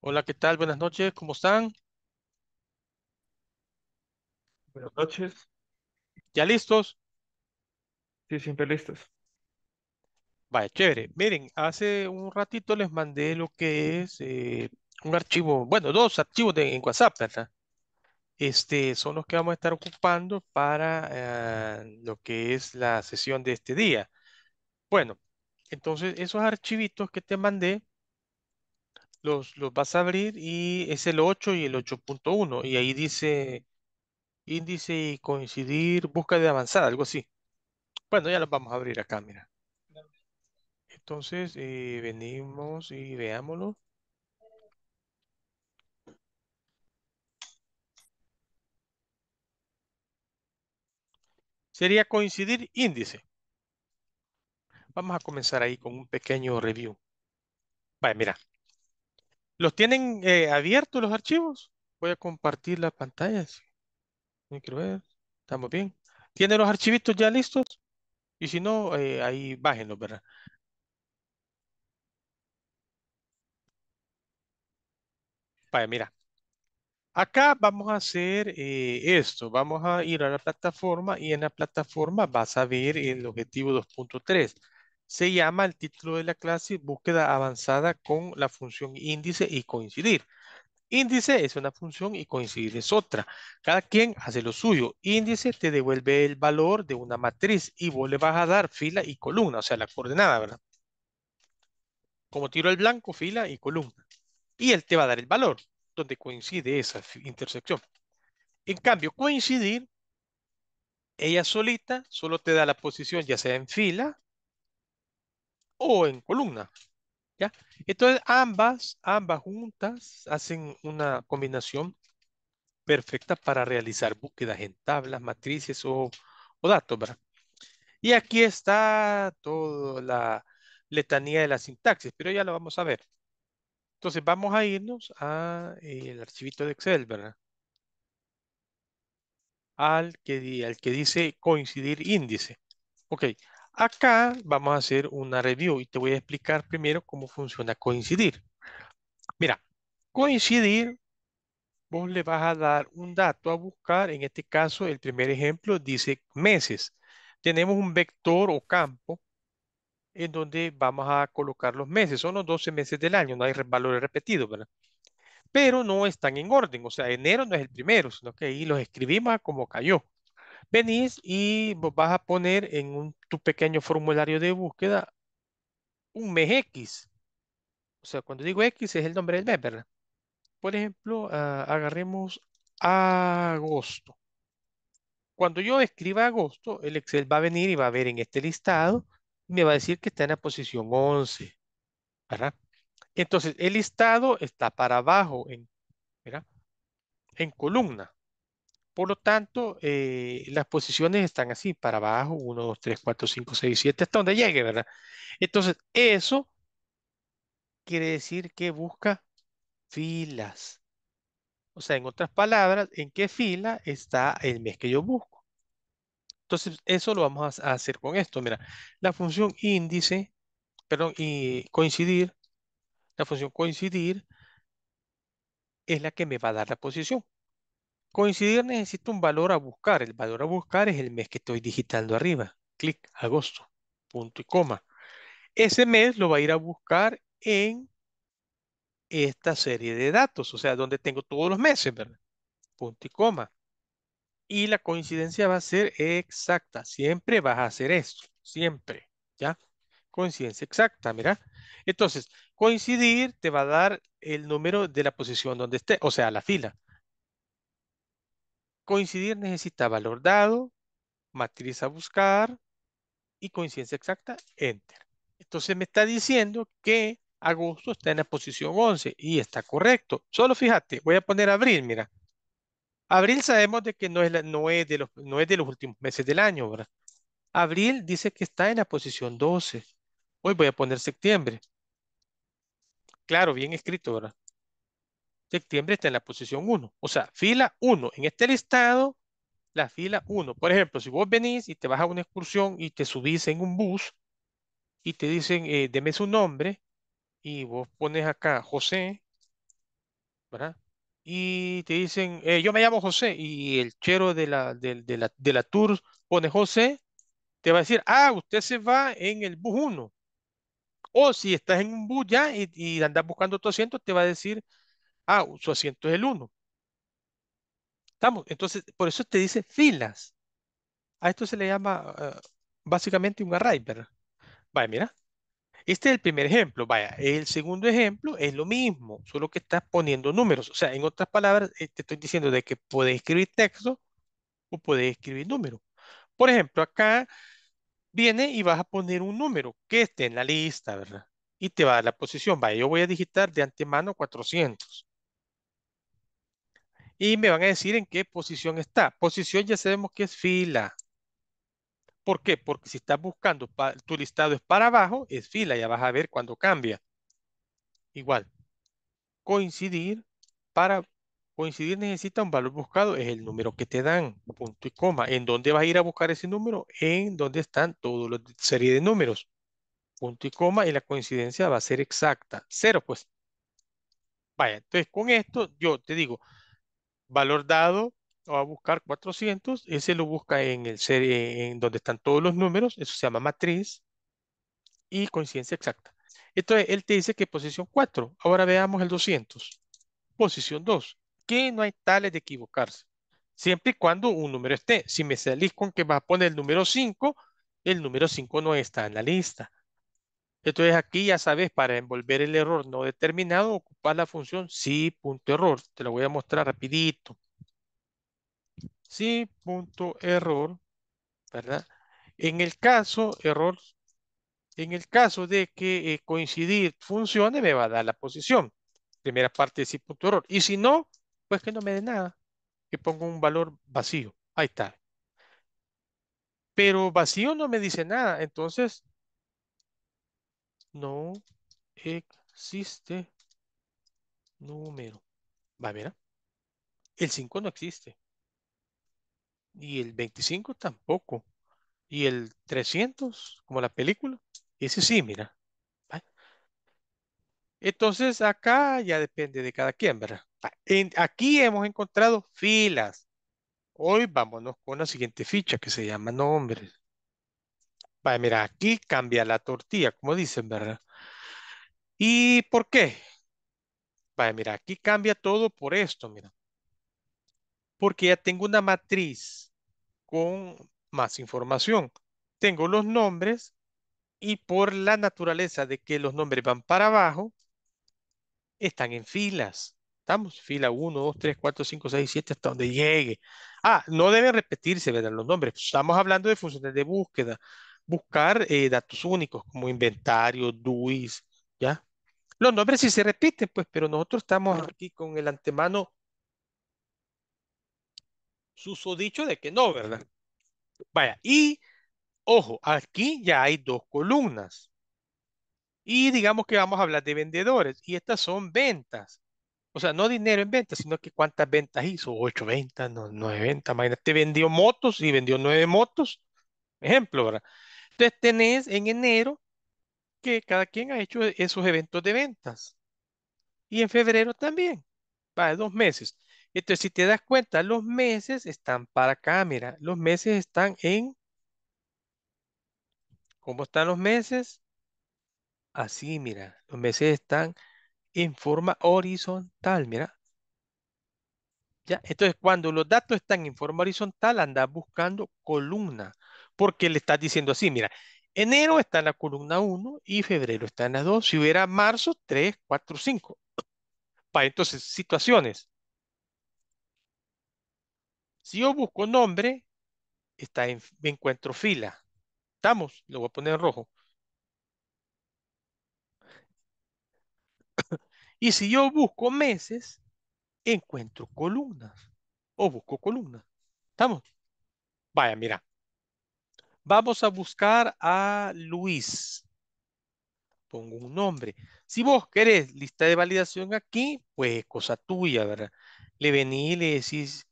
Hola, ¿qué tal? Buenas noches, ¿cómo están? Buenas noches. ¿Ya listos? Sí, siempre listos. Vaya, chévere. Miren, hace un ratito les mandé lo que es eh, un archivo, bueno, dos archivos en WhatsApp, ¿verdad? Este, son los que vamos a estar ocupando para eh, lo que es la sesión de este día. Bueno, entonces esos archivitos que te mandé, los, vas a abrir y es el 8 y el 8.1 y ahí dice índice y coincidir, busca de avanzada, algo así. Bueno, ya los vamos a abrir acá, mira. Entonces, eh, venimos y veámoslo. Sería coincidir índice. Vamos a comenzar ahí con un pequeño review. vaya mira. ¿Los tienen eh, abiertos los archivos? Voy a compartir las pantalla. Quiero ver. Estamos bien. ¿Tienen los archivitos ya listos? Y si no, eh, ahí bájenlos, ¿verdad? Vaya, mira. Acá vamos a hacer eh, esto. Vamos a ir a la plataforma y en la plataforma vas a ver el objetivo 2.3 se llama el título de la clase búsqueda avanzada con la función índice y coincidir. Índice es una función y coincidir es otra. Cada quien hace lo suyo. Índice te devuelve el valor de una matriz y vos le vas a dar fila y columna, o sea, la coordenada, ¿verdad? Como tiro el blanco, fila y columna. Y él te va a dar el valor donde coincide esa intersección. En cambio, coincidir, ella solita solo te da la posición ya sea en fila o en columna. ¿ya? Entonces ambas, ambas juntas hacen una combinación perfecta para realizar búsquedas en tablas, matrices o, o datos. Y aquí está toda la letanía de la sintaxis, pero ya lo vamos a ver. Entonces vamos a irnos al eh, el archivito de Excel, ¿verdad? Al que, al que dice coincidir índice. Ok, Acá vamos a hacer una review y te voy a explicar primero cómo funciona coincidir. Mira, coincidir, vos le vas a dar un dato a buscar. En este caso, el primer ejemplo dice meses. Tenemos un vector o campo en donde vamos a colocar los meses. Son los 12 meses del año, no hay valores repetidos, ¿verdad? Pero no están en orden. O sea, enero no es el primero, sino que ahí los escribimos como cayó venís y vos vas a poner en tu pequeño formulario de búsqueda un mes X. O sea, cuando digo X es el nombre del mes, ¿verdad? Por ejemplo, ah, agarremos agosto. Cuando yo escriba agosto, el Excel va a venir y va a ver en este listado y me va a decir que está en la posición 11. ¿Verdad? Entonces, el listado está para abajo en, ¿verdad? en columna. Por lo tanto, eh, las posiciones están así, para abajo, 1, 2, 3, 4, 5, 6, 7, hasta donde llegue, ¿verdad? Entonces, eso quiere decir que busca filas. O sea, en otras palabras, ¿en qué fila está el mes que yo busco? Entonces, eso lo vamos a hacer con esto. Mira, la función índice, perdón, y coincidir, la función coincidir es la que me va a dar la posición. Coincidir necesita un valor a buscar. El valor a buscar es el mes que estoy digitando arriba. Clic, agosto, punto y coma. Ese mes lo va a ir a buscar en esta serie de datos, o sea, donde tengo todos los meses, ¿verdad? Punto y coma. Y la coincidencia va a ser exacta. Siempre vas a hacer esto. Siempre. ¿Ya? Coincidencia exacta, mira. Entonces, coincidir te va a dar el número de la posición donde esté, o sea, la fila. Coincidir necesita valor dado, matriz a buscar y coincidencia exacta, enter. Entonces me está diciendo que agosto está en la posición 11 y está correcto. Solo fíjate, voy a poner abril, mira. Abril sabemos de que no es, no es, de, los, no es de los últimos meses del año, ¿verdad? Abril dice que está en la posición 12. Hoy voy a poner septiembre. Claro, bien escrito, ¿verdad? septiembre está en la posición 1. O sea, fila 1. En este listado, la fila 1. Por ejemplo, si vos venís y te vas a una excursión y te subís en un bus y te dicen, eh, deme su nombre, y vos pones acá José, ¿verdad? Y te dicen, eh, yo me llamo José, y el chero de la, de, la, de la tour pone José, te va a decir, ah, usted se va en el bus 1. O si estás en un bus ya y, y andas buscando tu asiento, te va a decir, Ah, su asiento es el 1. ¿Estamos? Entonces, por eso te dice filas. A esto se le llama eh, básicamente un array, ¿verdad? Vaya, mira. Este es el primer ejemplo. Vaya, el segundo ejemplo es lo mismo, solo que estás poniendo números. O sea, en otras palabras, eh, te estoy diciendo de que puedes escribir texto o puedes escribir números. Por ejemplo, acá viene y vas a poner un número que esté en la lista, ¿verdad? Y te va a dar la posición. Vaya, yo voy a digitar de antemano 400 y me van a decir en qué posición está. Posición ya sabemos que es fila. ¿Por qué? Porque si estás buscando, tu listado es para abajo, es fila, ya vas a ver cuando cambia. Igual, coincidir, para coincidir necesita un valor buscado, es el número que te dan, punto y coma. ¿En dónde vas a ir a buscar ese número? En donde están todos la serie de números, punto y coma, y la coincidencia va a ser exacta. Cero, pues. Vaya, entonces con esto yo te digo, valor dado va a buscar 400, ese lo busca en el serie, en donde están todos los números, eso se llama matriz y coincidencia exacta. Entonces, él te dice que posición 4. Ahora veamos el 200. Posición 2. Que no hay tales de equivocarse. Siempre y cuando un número esté. Si me salís con que vas a poner el número 5, el número 5 no está en la lista. Entonces aquí ya sabes, para envolver el error no determinado, ocupar la función si.error. Te lo voy a mostrar rapidito. Si.error. ¿verdad? En el caso, error, en el caso de que eh, coincidir funcione, me va a dar la posición. Primera parte de sí Y si no, pues que no me dé nada. Que pongo un valor vacío. Ahí está. Pero vacío no me dice nada. Entonces, no existe número. Va, mira. El 5 no existe. Y el 25 tampoco. Y el 300, como la película, ese sí, mira. Entonces, acá ya depende de cada quien, ¿verdad? aquí hemos encontrado filas. Hoy vámonos con la siguiente ficha que se llama nombres. Vale, mira, aquí cambia la tortilla, como dicen, ¿verdad? ¿Y por qué? Vale, mira, aquí cambia todo por esto, mira. Porque ya tengo una matriz con más información. Tengo los nombres y por la naturaleza de que los nombres van para abajo, están en filas. Estamos fila 1, 2, 3, 4, 5, 6, 7, hasta donde llegue. Ah, no deben repetirse, ¿verdad? Los nombres. Estamos hablando de funciones de búsqueda buscar eh, datos únicos como inventario, DUIs, ¿ya? Los nombres sí se repiten, pues, pero nosotros estamos aquí con el antemano dicho de que no, ¿verdad? Vaya, y ojo, aquí ya hay dos columnas. Y digamos que vamos a hablar de vendedores, y estas son ventas. O sea, no dinero en ventas, sino que cuántas ventas hizo, ocho ventas, no, nueve ventas, imagínate, vendió motos y vendió nueve motos, ejemplo, ¿verdad? Entonces tenés en enero que cada quien ha hecho esos eventos de ventas. Y en febrero también, para dos meses. Entonces, si te das cuenta, los meses están para cámara. Los meses están en... ¿Cómo están los meses? Así, mira. Los meses están en forma horizontal, mira. ¿Ya? Entonces, cuando los datos están en forma horizontal, andas buscando columna porque le estás diciendo así, mira, enero está en la columna 1 y febrero está en la 2. Si hubiera marzo, 3, 4, 5. Para entonces, situaciones. Si yo busco nombre, está en, me encuentro fila. ¿Estamos? Lo voy a poner en rojo. Y si yo busco meses, encuentro columnas. O busco columnas. ¿Estamos? Vaya, mira. Vamos a buscar a Luis. Pongo un nombre. Si vos querés lista de validación aquí, pues cosa tuya, ¿verdad? Le venís y le decís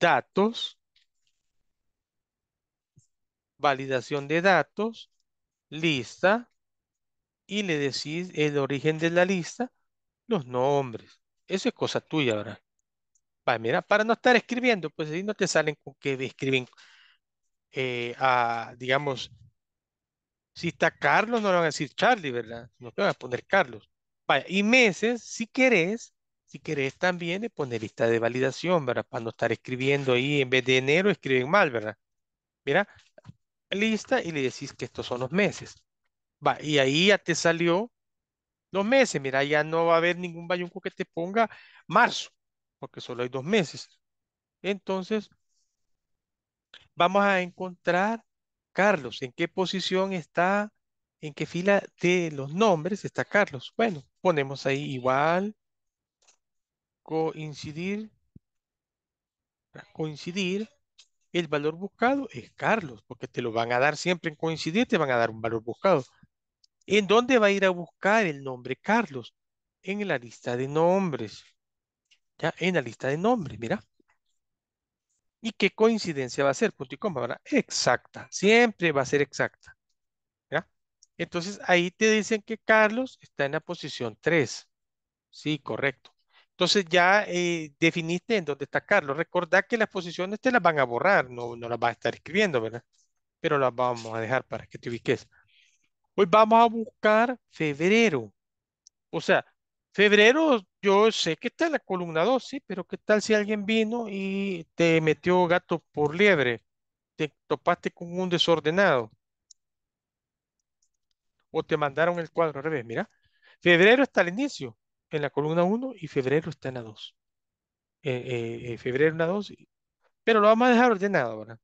datos, validación de datos, lista, y le decís el origen de la lista, los nombres. Eso es cosa tuya, ¿verdad? mira, para no estar escribiendo, pues ahí no te salen con que escriben eh, a, digamos, si está Carlos, no le van a decir Charlie, ¿verdad? No te van a poner Carlos. y meses, si querés, si querés también le eh, poner lista de validación, ¿verdad? Para no estar escribiendo ahí, en vez de enero escriben mal, ¿verdad? Mira, lista y le decís que estos son los meses. Va, y ahí ya te salió los meses. Mira, ya no va a haber ningún bayunco que te ponga marzo, porque solo hay dos meses. Entonces, vamos a encontrar, Carlos, en qué posición está, en qué fila de los nombres está Carlos. Bueno, ponemos ahí igual, coincidir, coincidir, el valor buscado es Carlos, porque te lo van a dar siempre en coincidir, te van a dar un valor buscado. ¿En dónde va a ir a buscar el nombre Carlos? En la lista de nombres. Ya, en la lista de nombres, mira. ¿Y qué coincidencia va a ser? Punto y coma, ¿verdad? Exacta. Siempre va a ser exacta. ¿Ya? Entonces ahí te dicen que Carlos está en la posición 3. Sí, correcto. Entonces ya eh, definiste en dónde está Carlos. Recordad que las posiciones te las van a borrar, no, no las vas a estar escribiendo, ¿verdad? Pero las vamos a dejar para que te ubiques. Hoy vamos a buscar febrero. O sea, Febrero, yo sé que está en la columna 2, sí, pero ¿qué tal si alguien vino y te metió gato por liebre? Te topaste con un desordenado. O te mandaron el cuadro al revés, mira. Febrero está al inicio, en la columna 1, y febrero está en la 2. Eh, eh, eh, febrero en la 2, pero lo vamos a dejar ordenado, ¿verdad?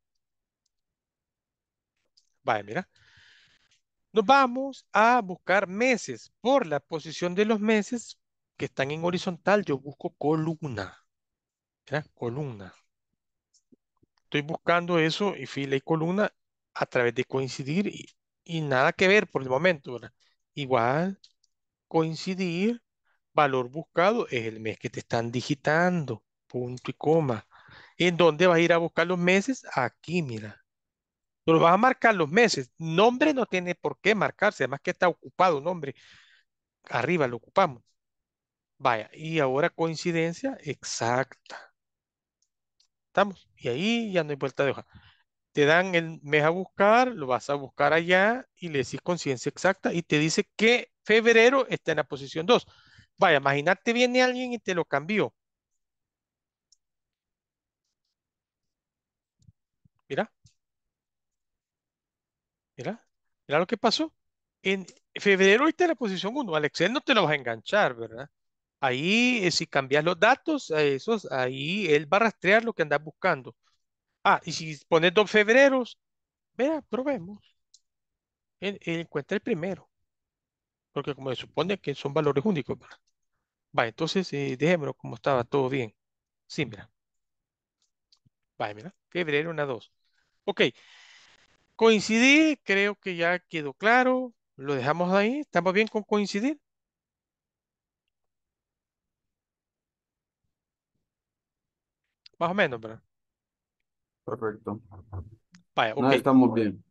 Vale, mira. Nos vamos a buscar meses. Por la posición de los meses que están en horizontal, yo busco columna. Columna. Estoy buscando eso y fila y columna a través de coincidir y, nada que ver por el momento. Igual, coincidir, valor buscado es el mes que te están digitando, punto y coma. ¿En dónde vas a ir a buscar los meses? Aquí, mira lo vas a marcar los meses. Nombre no tiene por qué marcarse, además que está ocupado nombre. Arriba lo ocupamos. Vaya, y ahora coincidencia exacta. ¿Estamos? Y ahí ya no hay vuelta de hoja. Te dan el mes a buscar, lo vas a buscar allá y le decís coincidencia exacta y te dice que febrero está en la posición 2. Vaya, imagínate viene alguien y te lo cambió. Mira. Mira, mira lo que pasó. En febrero viste la posición 1. Al Excel no te lo vas a enganchar, ¿verdad? Ahí, eh, si cambias los datos, a esos, ahí él va a rastrear lo que andas buscando. Ah, y si pones dos febreros, mira, probemos. Él, encuentra el primero. Porque como se supone que son valores únicos, ¿verdad? Va, entonces eh, como estaba, todo bien. Sí, mira. Va, mira. Febrero, una, dos. Ok. Coincidir, creo que ya quedó claro. Lo dejamos ahí. ¿Estamos bien con coincidir? Más o menos, ¿verdad? Perfecto. Vaya, estamos bien.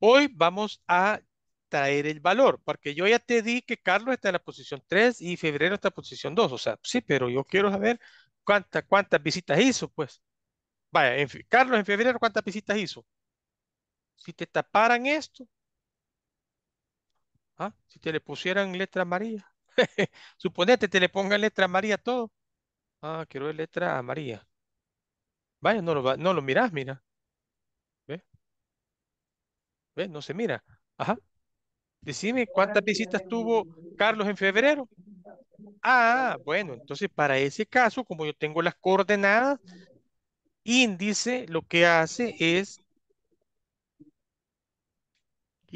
Hoy vamos a traer el valor, porque yo ya te di que Carlos está en la posición 3 y Febrero está en la posición 2. O sea, sí, pero yo quiero saber cuántas cuántas visitas hizo, pues. Vaya, en Carlos en febrero, ¿cuántas visitas hizo? si te taparan esto, ¿ah? si te le pusieran letra María suponete te le pongan letra María todo. Ah, quiero ver letra María Vaya, no lo, no lo mirás, mira. ¿Ve? ¿Ve? No se mira. Ajá. Decime cuántas visitas tuvo Carlos en febrero. Ah, bueno, entonces para ese caso, como yo tengo las coordenadas, índice lo que hace es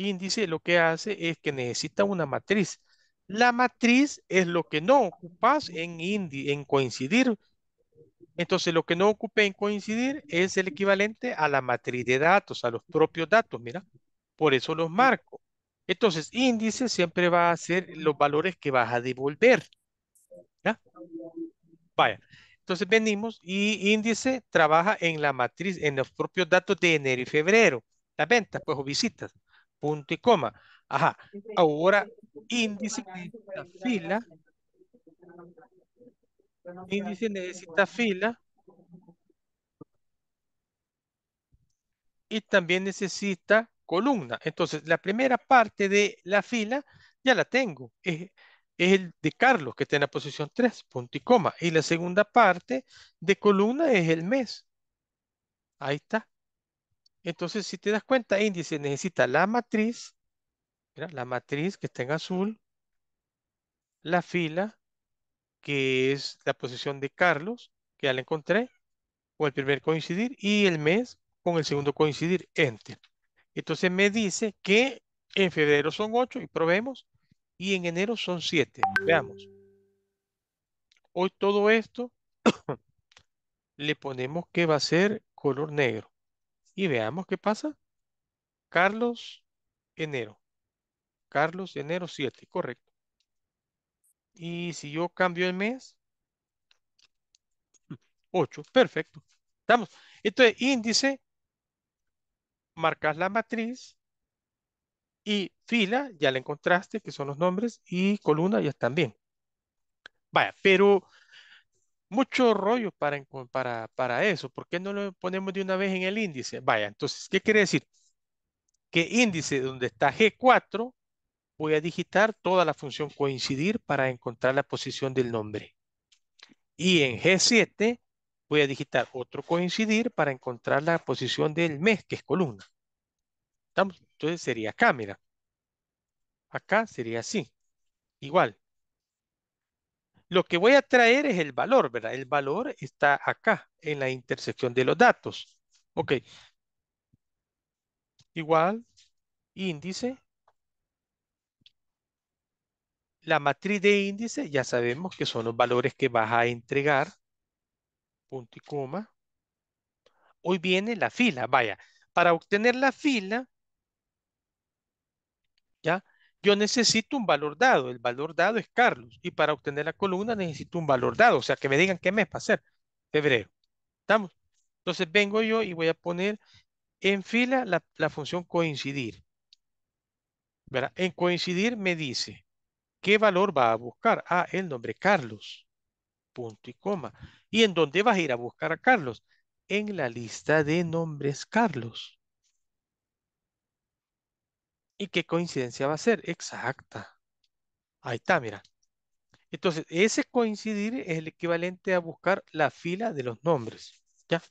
índice lo que hace es que necesita una matriz. La matriz es lo que no ocupas en, coincidir. Entonces, lo que no ocupé en coincidir es el equivalente a la matriz de datos, a los propios datos, mira. Por eso los marco. Entonces, índice siempre va a ser los valores que vas a devolver. ¿Ya? Vaya. Entonces venimos y índice trabaja en la matriz, en los propios datos de enero y febrero. Las ventas, pues, o visitas punto y coma. Ajá, ahora índice necesita fila. Índice necesita fila. Y también necesita columna. Entonces, la primera parte de la fila ya la tengo. Es, es el de Carlos, que está en la posición 3, punto y coma. Y la segunda parte de columna es el mes. Ahí está. Entonces, si te das cuenta, índice necesita la matriz, la matriz que está en azul, la fila, que es la posición de Carlos, que ya la encontré, con el primer coincidir, y el mes con el segundo coincidir, enter. Entonces me dice que en febrero son 8, y probemos, y en enero son 7. Veamos. Hoy todo esto le ponemos que va a ser color negro y veamos qué pasa. Carlos, enero. Carlos, enero 7, correcto. Y si yo cambio el mes, 8, perfecto. Estamos. Entonces, índice, marcas la matriz y fila, ya la encontraste, que son los nombres, y columna ya están bien. Vaya, pero mucho rollo para, para, eso. ¿Por qué no lo ponemos de una vez en el índice? Vaya, entonces, ¿qué quiere decir? Que índice donde está G4, voy a digitar toda la función coincidir para encontrar la posición del nombre. Y en G7 voy a digitar otro coincidir para encontrar la posición del mes, que es columna. ¿Estamos? Entonces sería cámara Acá sería así. Igual, lo que voy a traer es el valor, ¿verdad? El valor está acá, en la intersección de los datos. Ok. Igual, índice. La matriz de índice, ya sabemos que son los valores que vas a entregar. Punto y coma. Hoy viene la fila, vaya. Para obtener la fila, ¿ya? yo necesito un valor dado. El valor dado es Carlos. Y para obtener la columna necesito un valor dado. O sea, que me digan qué mes va a ser. Febrero. ¿Estamos? Entonces vengo yo y voy a poner en fila la, función coincidir. ¿Verdad? En coincidir me dice qué valor va a buscar. Ah, el nombre Carlos. Punto y coma. ¿Y en dónde vas a ir a buscar a Carlos? En la lista de nombres Carlos. ¿Y qué coincidencia va a ser? Exacta. Ahí está, mira. Entonces, ese coincidir es el equivalente a buscar la fila de los nombres. ¿ya?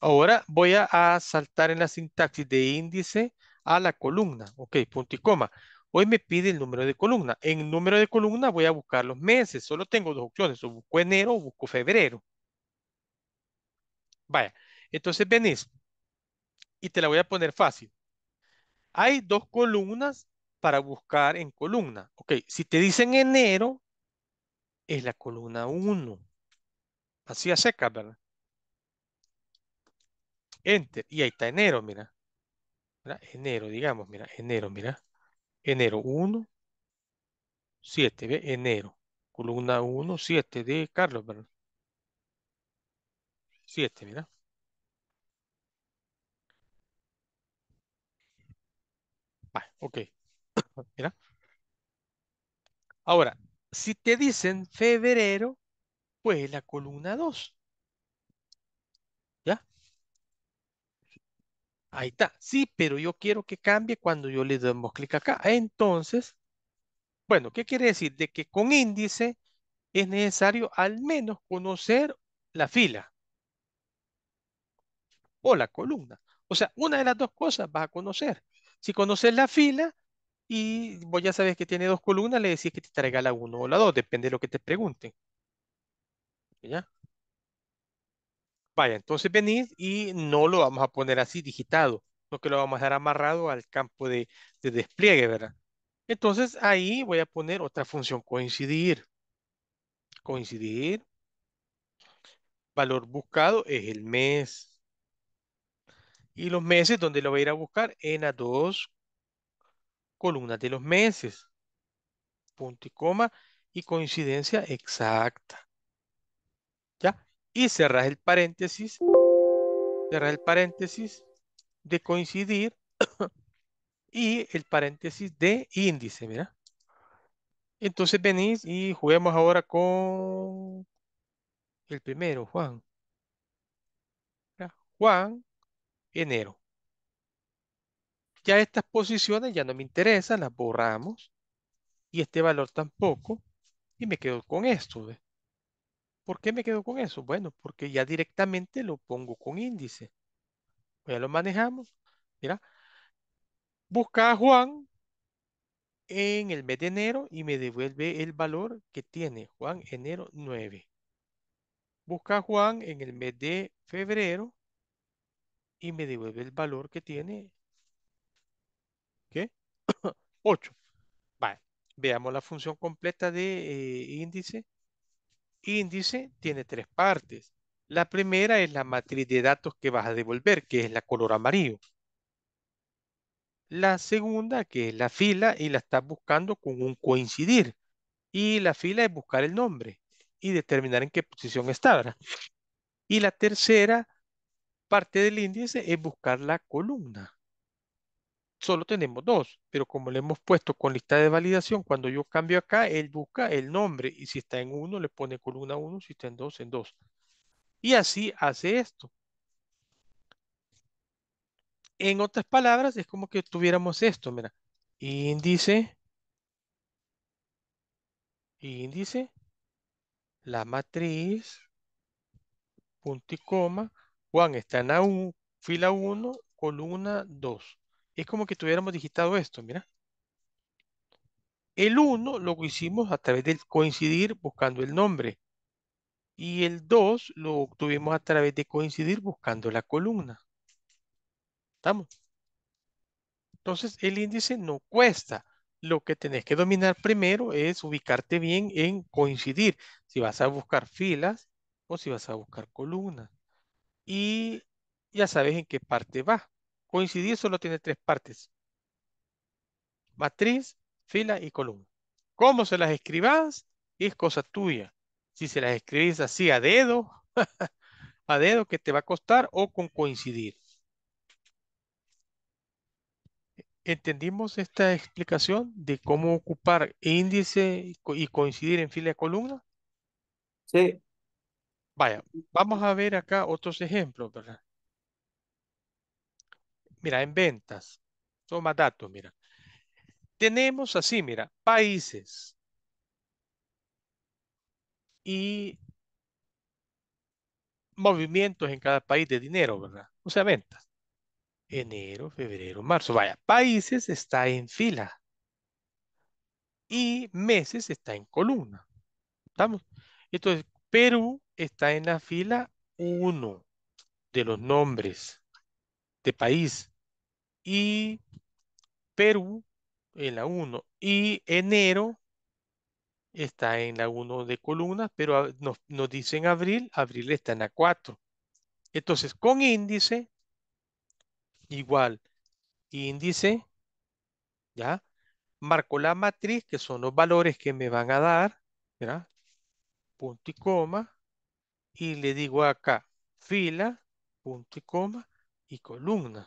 Ahora voy a, saltar en la sintaxis de índice a la columna. Ok, punto y coma. Hoy me pide el número de columna. En número de columna voy a buscar los meses. Solo tengo dos opciones. O busco enero o busco febrero. Vaya. Entonces venís. Y te la voy a poner fácil. Hay dos columnas para buscar en columna. Ok, si te dicen enero, es la columna 1. Así a seca, ¿verdad? Enter. Y ahí está enero, mira. Enero, digamos, mira. Enero, mira. Enero 1, 7, ¿ve? Enero. Columna 1, 7 de Carlos, ¿verdad? 7, mira. ok. Ahora, si te dicen febrero, pues la columna 2. ¿Ya? Ahí está. Sí, pero yo quiero que cambie cuando yo le demos clic acá. Entonces, bueno, ¿qué quiere decir? De que con índice es necesario al menos conocer la fila o la columna. O sea, una de las dos cosas vas a conocer. Si conoces la fila y vos ya sabes que tiene dos columnas, le decís que te traiga la 1 o la 2, depende de lo que te pregunten. ¿Ya? Vaya, entonces venís y no lo vamos a poner así digitado, no que lo vamos a dejar amarrado al campo de, de despliegue, ¿verdad? Entonces ahí voy a poner otra función, coincidir. Coincidir. Valor buscado es el mes y los meses donde lo voy a ir a buscar en las dos columnas de los meses. Punto y coma y coincidencia exacta. ¿Ya? Y cerras el paréntesis. cerras el paréntesis de coincidir y el paréntesis de índice, mira. Entonces venís y juguemos ahora con el primero, Juan. Juan enero. Ya estas posiciones ya no me interesan, las borramos. Y este valor tampoco. Y me quedo con esto. ¿Por qué me quedo con eso? Bueno, porque ya directamente lo pongo con índice. Ya lo manejamos. Mira, busca a Juan en el mes de enero y me devuelve el valor que tiene Juan enero 9. Busca a Juan en el mes de febrero y me devuelve el valor que tiene. ¿Qué? 8. Vale. Veamos la función completa de eh, índice. Índice tiene tres partes. La primera es la matriz de datos que vas a devolver, que es la color amarillo. La segunda, que es la fila, y la estás buscando con un coincidir. Y la fila es buscar el nombre y determinar en qué posición está. Y la tercera parte del índice es buscar la columna. Solo tenemos dos, pero como le hemos puesto con lista de validación, cuando yo cambio acá, él busca el nombre y si está en uno, le pone columna 1, si está en dos, en dos. Y así hace esto. En otras palabras, es como que tuviéramos esto, mira, índice, índice, la matriz, punto y coma, Juan está en la fila 1, columna 2. Es como que tuviéramos digitado esto, mira. El 1 lo hicimos a través del coincidir buscando el nombre. Y el 2 lo obtuvimos a través de coincidir buscando la columna. ¿Estamos? Entonces el índice no cuesta. Lo que tenés que dominar primero es ubicarte bien en coincidir. Si vas a buscar filas o si vas a buscar columnas y ya sabes en qué parte va. Coincidir solo tiene tres partes. Matriz, fila y columna. ¿Cómo se las escribas? Es cosa tuya. Si se las escribís así a dedo, a dedo que te va a costar o con coincidir. ¿Entendimos esta explicación de cómo ocupar índice y coincidir en fila y columna? Sí. Vaya, vamos a ver acá otros ejemplos, ¿verdad? Mira, en ventas. Toma datos, mira. Tenemos así, mira, países. Y movimientos en cada país de dinero, ¿verdad? O sea, ventas. Enero, febrero, marzo. Vaya, países está en fila. Y meses está en columna. ¿Estamos? Entonces, Perú está en la fila 1 de los nombres de país. Y Perú en la 1. Y enero está en la 1 de columnas, pero nos, dicen abril, abril está en la 4. Entonces, con índice, igual, índice, ¿ya? Marco la matriz, que son los valores que me van a dar, Punto y coma y le digo acá fila, punto y coma y columna.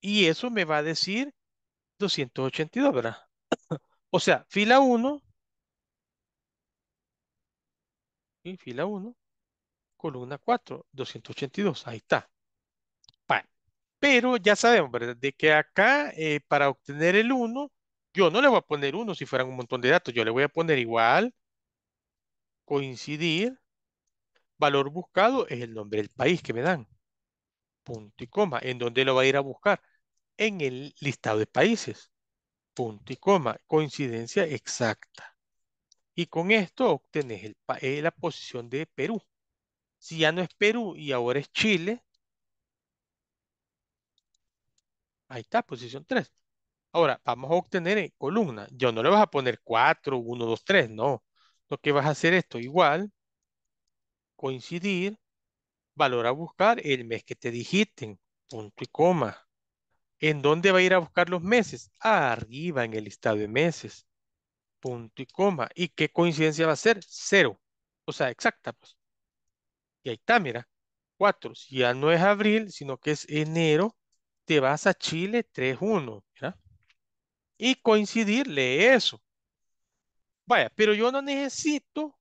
Y eso me va a decir 282, ¿verdad? o sea, fila 1 y fila 1, columna 4, 282, ahí está. Pero ya sabemos, ¿verdad? De que acá eh, para obtener el 1, yo no le voy a poner 1 si fueran un montón de datos, yo le voy a poner igual, coincidir, valor buscado es el nombre del país que me dan. Punto y coma. ¿En dónde lo va a ir a buscar? En el listado de países. Punto y coma. Coincidencia exacta. Y con esto obtenés eh, la posición de Perú. Si ya no es Perú y ahora es Chile, ahí está, posición 3. Ahora, vamos a obtener en columna. Yo no le vas a poner 4, 1, 2, 3, no. Lo que vas a hacer esto igual, coincidir, valor a buscar el mes que te digiten, punto y coma. ¿En dónde va a ir a buscar los meses? Arriba en el listado de meses. Punto y coma. ¿Y qué coincidencia va a ser? Cero. O sea, exacta, pues. Y ahí está, mira. Cuatro. Si ya no es abril, sino que es enero, te vas a Chile 3-1. Y coincidirle eso. Vaya, pero yo no necesito,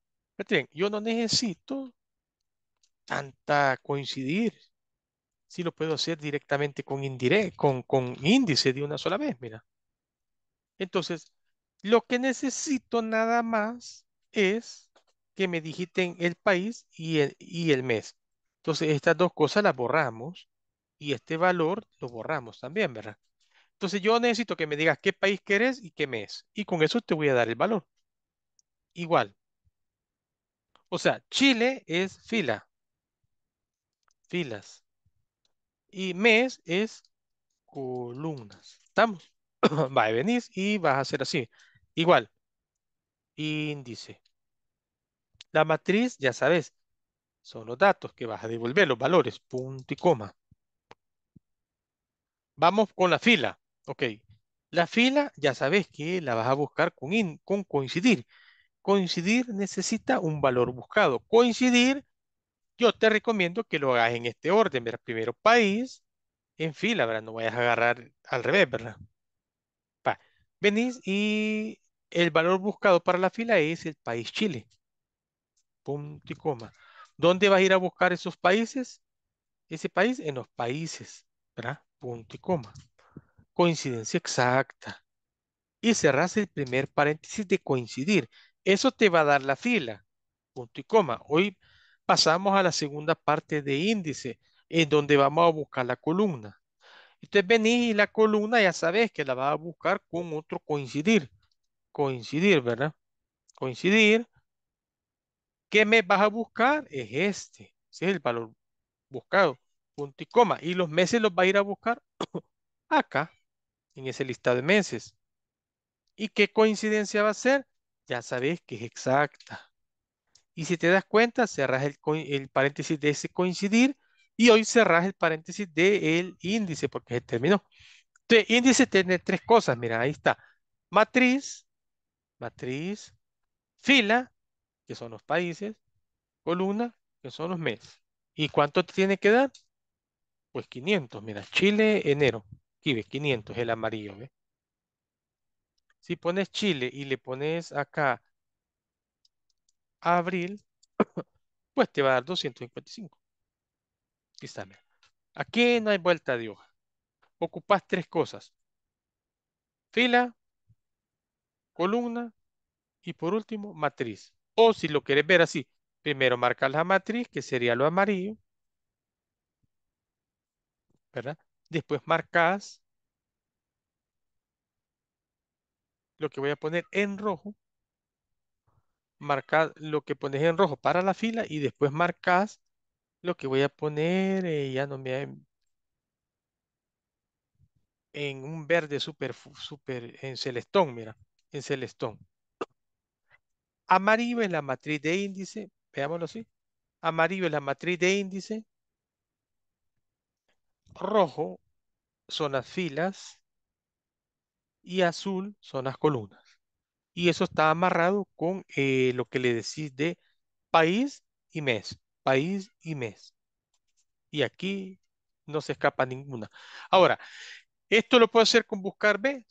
yo no necesito tanta coincidir si lo puedo hacer directamente con, indirect, con, con índice de una sola vez, mira. Entonces, lo que necesito nada más es que me digiten el país y el, y el mes. Entonces, estas dos cosas las borramos y este valor lo borramos también, ¿verdad? Entonces, yo necesito que me digas qué país querés y qué mes. Y con eso te voy a dar el valor. Igual. O sea, Chile es fila filas. Y mes es columnas. ¿Estamos? Va a venir y vas a hacer así. Igual. Índice. La matriz, ya sabes, son los datos que vas a devolver, los valores, punto y coma. Vamos con la fila. Ok. La fila, ya sabes que la vas a buscar con, con coincidir. Coincidir necesita un valor buscado. Coincidir yo te recomiendo que lo hagas en este orden, ¿verdad? Primero país, en fila, ¿verdad? No vayas a agarrar al revés, ¿verdad? Venís y el valor buscado para la fila es el país Chile. Punto y coma. ¿Dónde vas a ir a buscar esos países? Ese país en los países, ¿verdad? Punto y coma. Coincidencia exacta. Y cerras el primer paréntesis de coincidir. Eso te va a dar la fila. Punto y coma. Hoy pasamos a la segunda parte de índice, en donde vamos a buscar la columna. Entonces venís y la columna ya sabes que la vas a buscar con otro coincidir. Coincidir, ¿verdad? Coincidir. ¿Qué mes vas a buscar? Es este. ¿sí? es el valor buscado. Punto y coma. Y los meses los va a ir a buscar acá, en ese listado de meses. ¿Y qué coincidencia va a ser? Ya sabéis que es exacta. Y si te das cuenta, cerras el, el paréntesis de ese coincidir y hoy cerras el paréntesis del índice porque se terminó. Entonces, índice tiene tres cosas, mira, ahí está. Matriz, matriz, fila, que son los países, columna, que son los meses. ¿Y cuánto te tiene que dar? Pues 500, mira, Chile, enero. Aquí ves, 500, el amarillo, Si pones Chile y le pones acá abril, pues te va a dar 255. Aquí no hay vuelta de hoja. Ocupas tres cosas. Fila, columna y por último matriz. O si lo quieres ver así, primero marcas la matriz, que sería lo amarillo. ¿Verdad? Después marcas lo que voy a poner en rojo Marcad lo que pones en rojo para la fila y después marcas lo que voy a poner, eh, ya no me... En, un verde super, en celestón, mira, en celestón. Amarillo es la matriz de índice, veámoslo así. Amarillo es la matriz de índice. Rojo son las filas y azul son las columnas. Y eso está amarrado con eh, lo que le decís de país y mes, país y mes. Y aquí no se escapa ninguna. Ahora, ¿esto lo puedo hacer con buscar B?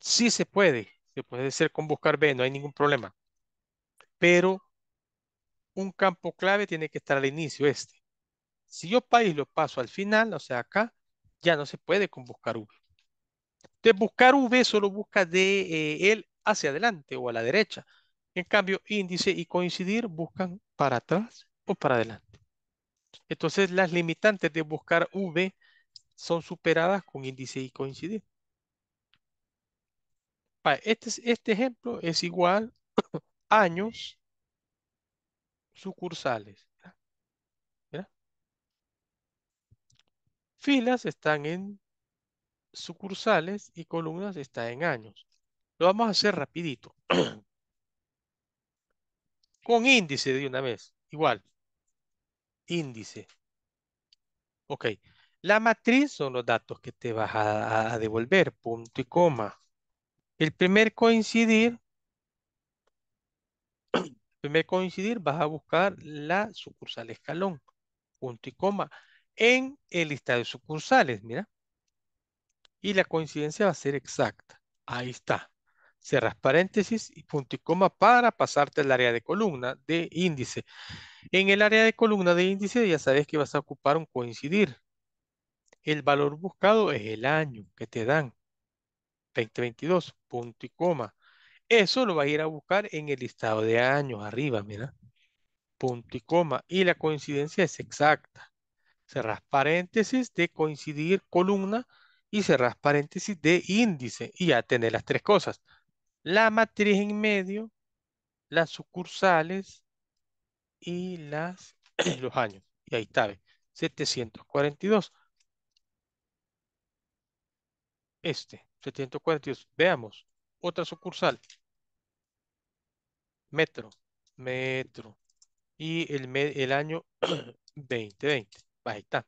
Sí se puede, se puede hacer con buscar B, no hay ningún problema. Pero un campo clave tiene que estar al inicio, este. Si yo país lo paso al final, o sea, acá, ya no se puede con buscar V. Entonces, buscar V solo busca de él hacia adelante o a la derecha. En cambio, índice y coincidir buscan para atrás o para adelante. Entonces, las limitantes de buscar V son superadas con índice y coincidir. Este, este ejemplo es igual años sucursales. Filas están en sucursales y columnas están en años. Lo vamos a hacer rapidito. Con índice de una vez. Igual. Índice. Ok. La matriz son los datos que te vas a, devolver. Punto y coma. El primer coincidir. El primer coincidir vas a buscar la sucursal escalón. Punto y coma. En el listado de sucursales. Mira. Y la coincidencia va a ser exacta. Ahí está cerras paréntesis y punto y coma para pasarte al área de columna de índice. En el área de columna de índice ya sabes que vas a ocupar un coincidir. El valor buscado es el año que te dan. 2022, punto y coma. Eso lo vas a ir a buscar en el listado de años arriba, mira. Punto y coma. Y la coincidencia es exacta. cerras paréntesis de coincidir columna y cerras paréntesis de índice. Y ya tenés las tres cosas la matriz en medio, las sucursales y las, los años. Y ahí está, 742. Este, 742. Veamos, otra sucursal. Metro, metro. Y el, el año 2020. Ahí está.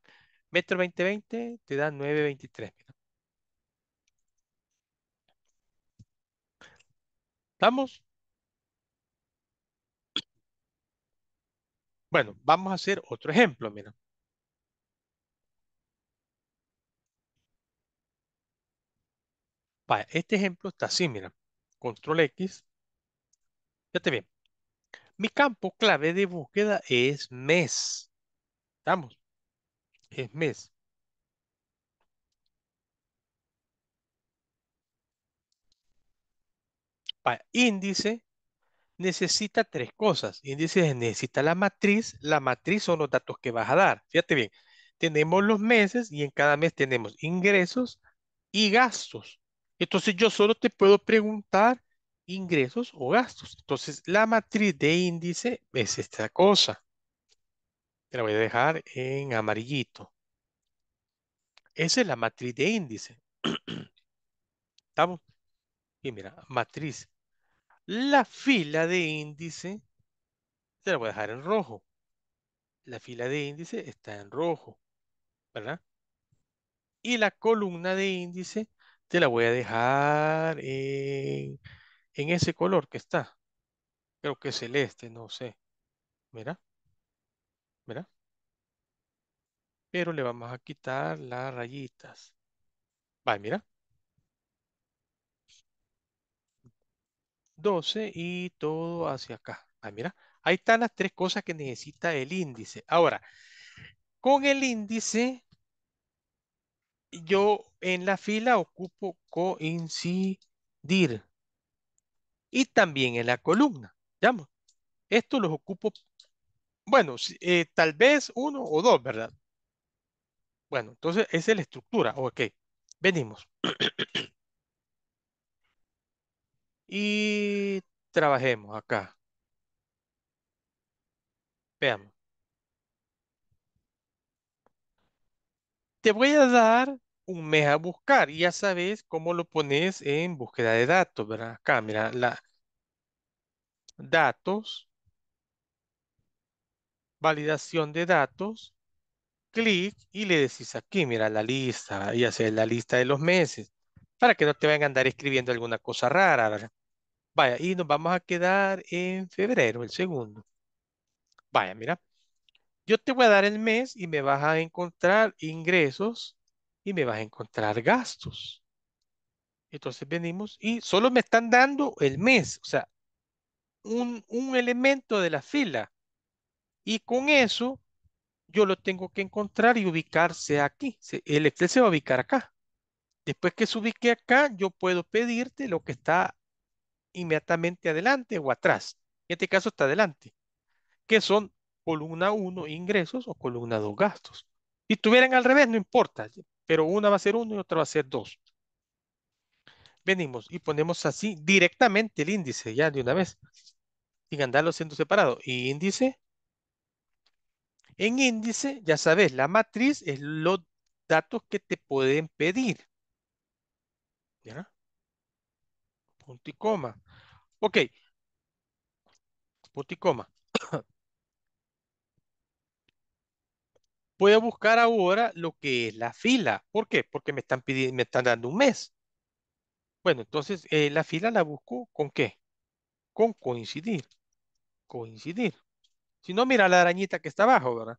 Metro 2020 te da 923. Mira. ¿Estamos? Bueno, vamos a hacer otro ejemplo, mira. Para este ejemplo está así, mira. Control X. Ya Fíjate bien. Mi campo clave de búsqueda es mes. ¿Estamos? Es mes. índice necesita tres cosas. Índice necesita la matriz. La matriz son los datos que vas a dar. Fíjate bien, tenemos los meses y en cada mes tenemos ingresos y gastos. Entonces yo solo te puedo preguntar ingresos o gastos. Entonces la matriz de índice es esta cosa. Te la voy a dejar en amarillito. Esa es la matriz de índice. ¿Estamos? Y mira, matriz la fila de índice te la voy a dejar en rojo. La fila de índice está en rojo, ¿verdad? Y la columna de índice te la voy a dejar en, en ese color que está. Creo que es celeste, no sé. Mira, mira. Pero le vamos a quitar las rayitas. Vale, mira. 12 y todo hacia acá. Ah, mira, ahí están las tres cosas que necesita el índice. Ahora, con el índice, yo en la fila ocupo coincidir. Y también en la columna, ¿ya? Esto los ocupo, bueno, eh, tal vez uno o dos, ¿verdad? Bueno, entonces esa es la estructura. Ok, venimos. Y trabajemos acá. Veamos. Te voy a dar un mes a buscar. Y ya sabes cómo lo pones en búsqueda de datos, ¿verdad? Acá, mira, la datos, validación de datos, clic y le decís aquí, mira, la lista, Ya sé, la lista de los meses, para que no te vayan a andar escribiendo alguna cosa rara, ¿verdad? Vaya, y nos vamos a quedar en febrero, el segundo. Vaya, mira. Yo te voy a dar el mes y me vas a encontrar ingresos y me vas a encontrar gastos. Entonces venimos y solo me están dando el mes, o sea, un, un elemento de la fila. Y con eso yo lo tengo que encontrar y ubicarse aquí. El Excel se va a ubicar acá. Después que se ubique acá, yo puedo pedirte lo que está inmediatamente adelante o atrás. En este caso está adelante, que son columna 1 ingresos o columna 2 gastos. Si estuvieran al revés, no importa, pero una va a ser 1 y otra va a ser 2. Venimos y ponemos así directamente el índice, ya de una vez, sin andarlo siendo separado. Y índice. En índice, ya sabes, la matriz es los datos que te pueden pedir. ¿Ya? Punto y coma. Ok. Puticoma. coma. Voy a buscar ahora lo que es la fila. ¿Por qué? Porque me están pidiendo, me están dando un mes. Bueno, entonces eh, la fila la busco con qué? Con coincidir. Coincidir. Si no, mira la arañita que está abajo, ¿verdad?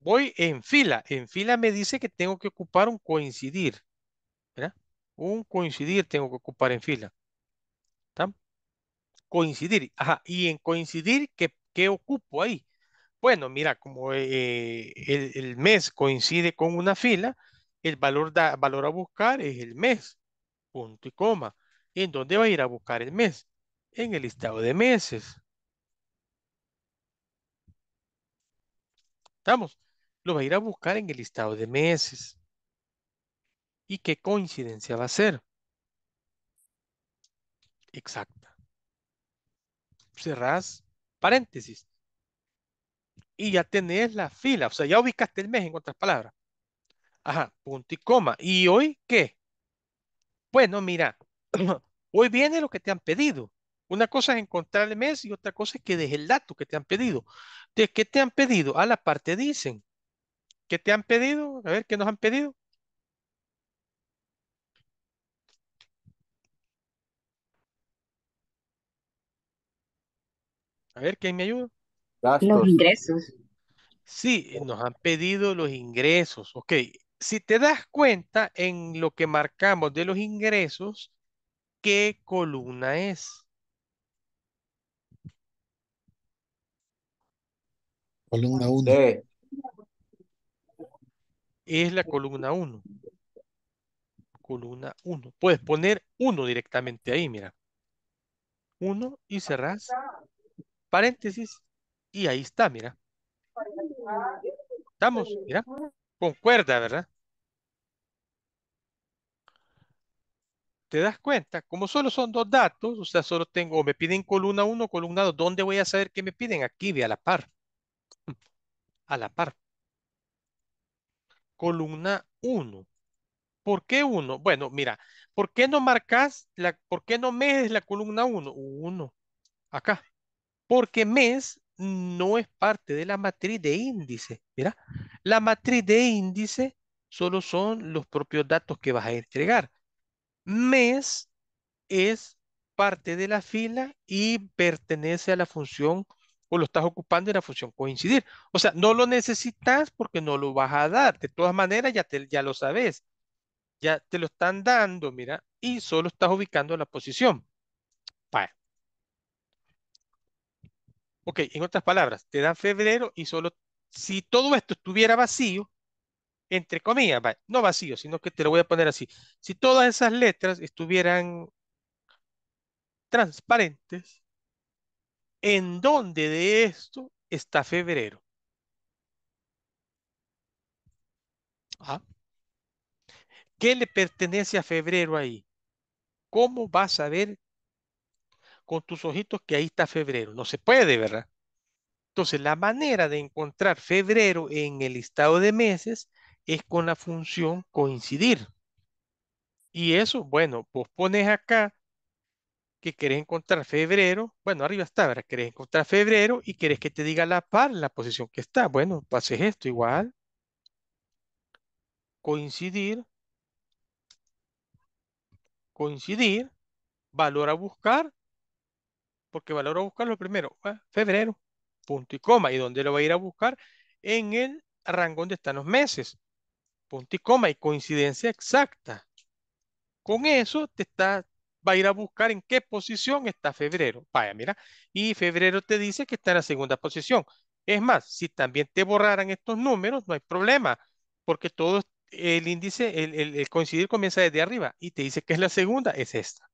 Voy en fila. En fila me dice que tengo que ocupar un coincidir. ¿Verdad? Un coincidir tengo que ocupar en fila. ¿Está? Coincidir. Ajá. Y en coincidir, ¿qué, ocupo ahí? Bueno, mira, como eh, el, mes coincide con una fila, el valor, da, valor a buscar es el mes, punto y coma. ¿En dónde va a ir a buscar el mes? En el listado de meses. ¿Estamos? Lo va a ir a buscar en el listado de meses. ¿Y qué coincidencia va a ser? exacta. Cerrás paréntesis. Y ya tenés la fila, o sea, ya ubicaste el mes en otras palabras. Ajá, punto y coma. ¿Y hoy qué? Bueno, mira, hoy viene lo que te han pedido. Una cosa es encontrar el mes y otra cosa es que des el dato que te han pedido. ¿De qué te han pedido? A la parte dicen. ¿Qué te han pedido? A ver, ¿qué nos han pedido? A ver, ¿quién me ayuda? Los ingresos. Sí, nos han pedido los ingresos. Ok, si te das cuenta en lo que marcamos de los ingresos, ¿qué columna es? Columna 1. Es la columna 1. Columna 1. Puedes poner 1 directamente ahí, mira. 1 y cerrás paréntesis, y ahí está, mira. Estamos, mira, cuerda ¿verdad? ¿Te das cuenta? Como solo son dos datos, o sea, solo tengo, me piden columna 1, columna 2, ¿dónde voy a saber qué me piden? Aquí, de a la par. A la par. Columna 1. ¿Por qué 1? Bueno, mira, ¿por qué no marcas, la, por qué no medes la columna 1? 1. Acá porque mes no es parte de la matriz de índice. Mira, la matriz de índice solo son los propios datos que vas a entregar. Mes es parte de la fila y pertenece a la función o lo estás ocupando en la función coincidir. O sea, no lo necesitas porque no lo vas a dar. De todas maneras, ya, te, ya lo sabes. Ya te lo están dando, mira, y solo estás ubicando la posición. Vale. Ok, en otras palabras, te dan febrero y solo si todo esto estuviera vacío, entre comillas, no vacío, sino que te lo voy a poner así. Si todas esas letras estuvieran transparentes, ¿en dónde de esto está febrero? Ah. ¿Qué le pertenece a febrero ahí? ¿Cómo vas a ver con tus ojitos que ahí está febrero. No se puede, ¿verdad? Entonces, la manera de encontrar febrero en el listado de meses es con la función coincidir. Y eso, bueno, vos pones acá que querés encontrar febrero. Bueno, arriba está, ¿verdad? Querés encontrar febrero y querés que te diga la par, la posición que está. Bueno, pases esto igual. Coincidir. Coincidir. Valor a buscar porque valoro buscarlo primero, ah, febrero, punto y coma. ¿Y dónde lo va a ir a buscar? En el rango donde están los meses, punto y coma, y coincidencia exacta. Con eso te está, va a ir a buscar en qué posición está febrero. Vaya, mira, y febrero te dice que está en la segunda posición. Es más, si también te borraran estos números, no hay problema, porque todo el índice, el coincidir comienza desde arriba y te dice que es la segunda, es esta.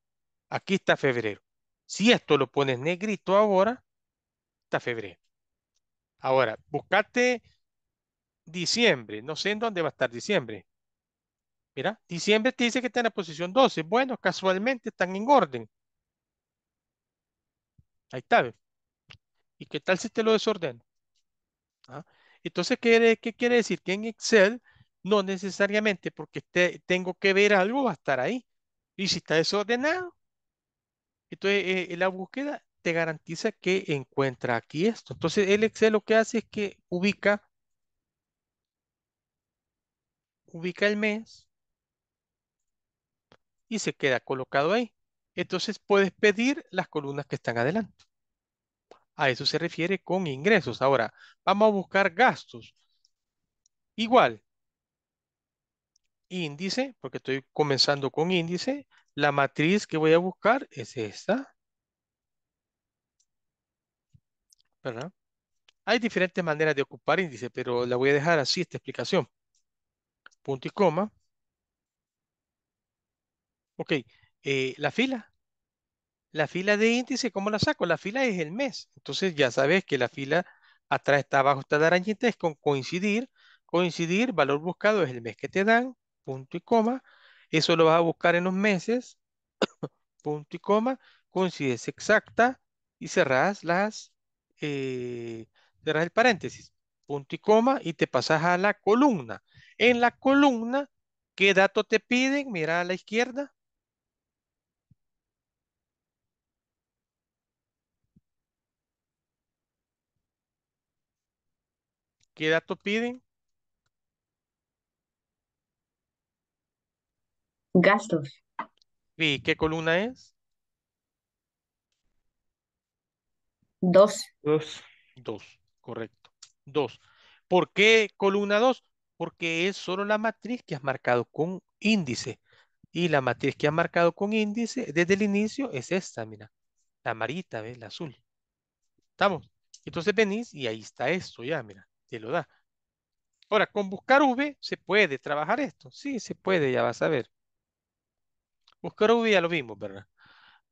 Aquí está febrero. Si esto lo pones negrito ahora, está febrero. Ahora, buscate diciembre. No sé en dónde va a estar diciembre. Mira, diciembre te dice que está en la posición 12. Bueno, casualmente están en orden. Ahí está. ¿Y qué tal si te lo desordeno? ¿Ah? Entonces, ¿qué, quiere decir? Que en Excel no necesariamente porque tengo que ver algo va a estar ahí. Y si está desordenado, entonces, eh, eh, la búsqueda te garantiza que encuentra aquí esto. Entonces, el Excel lo que hace es que ubica, ubica el mes y se queda colocado ahí. Entonces, puedes pedir las columnas que están adelante. A eso se refiere con ingresos. Ahora, vamos a buscar gastos. Igual, índice, porque estoy comenzando con índice, la matriz que voy a buscar es esta. ¿Verdad? Hay diferentes maneras de ocupar índice, pero la voy a dejar así esta explicación. Punto y coma. Ok, eh, la fila. La fila de índice, ¿cómo la saco? La fila es el mes. Entonces ya sabes que la fila atrás está abajo, está de arañita, es con coincidir. Coincidir, valor buscado es el mes que te dan, punto y coma. Eso lo vas a buscar en los meses, punto y coma, coincidencia exacta y cerrás las, eh, cerrás el paréntesis, punto y coma y te pasas a la columna. En la columna, ¿qué dato te piden? Mira a la izquierda. ¿Qué dato piden? Gastos. ¿Y qué columna es? Dos. Dos. Dos, correcto. Dos. ¿Por qué columna dos? Porque es solo la matriz que has marcado con índice. Y la matriz que has marcado con índice desde el inicio es esta, mira. La amarita, ¿ves? La azul. ¿Estamos? Entonces venís y ahí está esto ya, mira. Te lo da. Ahora, con buscar V, ¿se puede trabajar esto? Sí, se puede, ya vas a ver. Buscar V ya lo vimos, ¿verdad?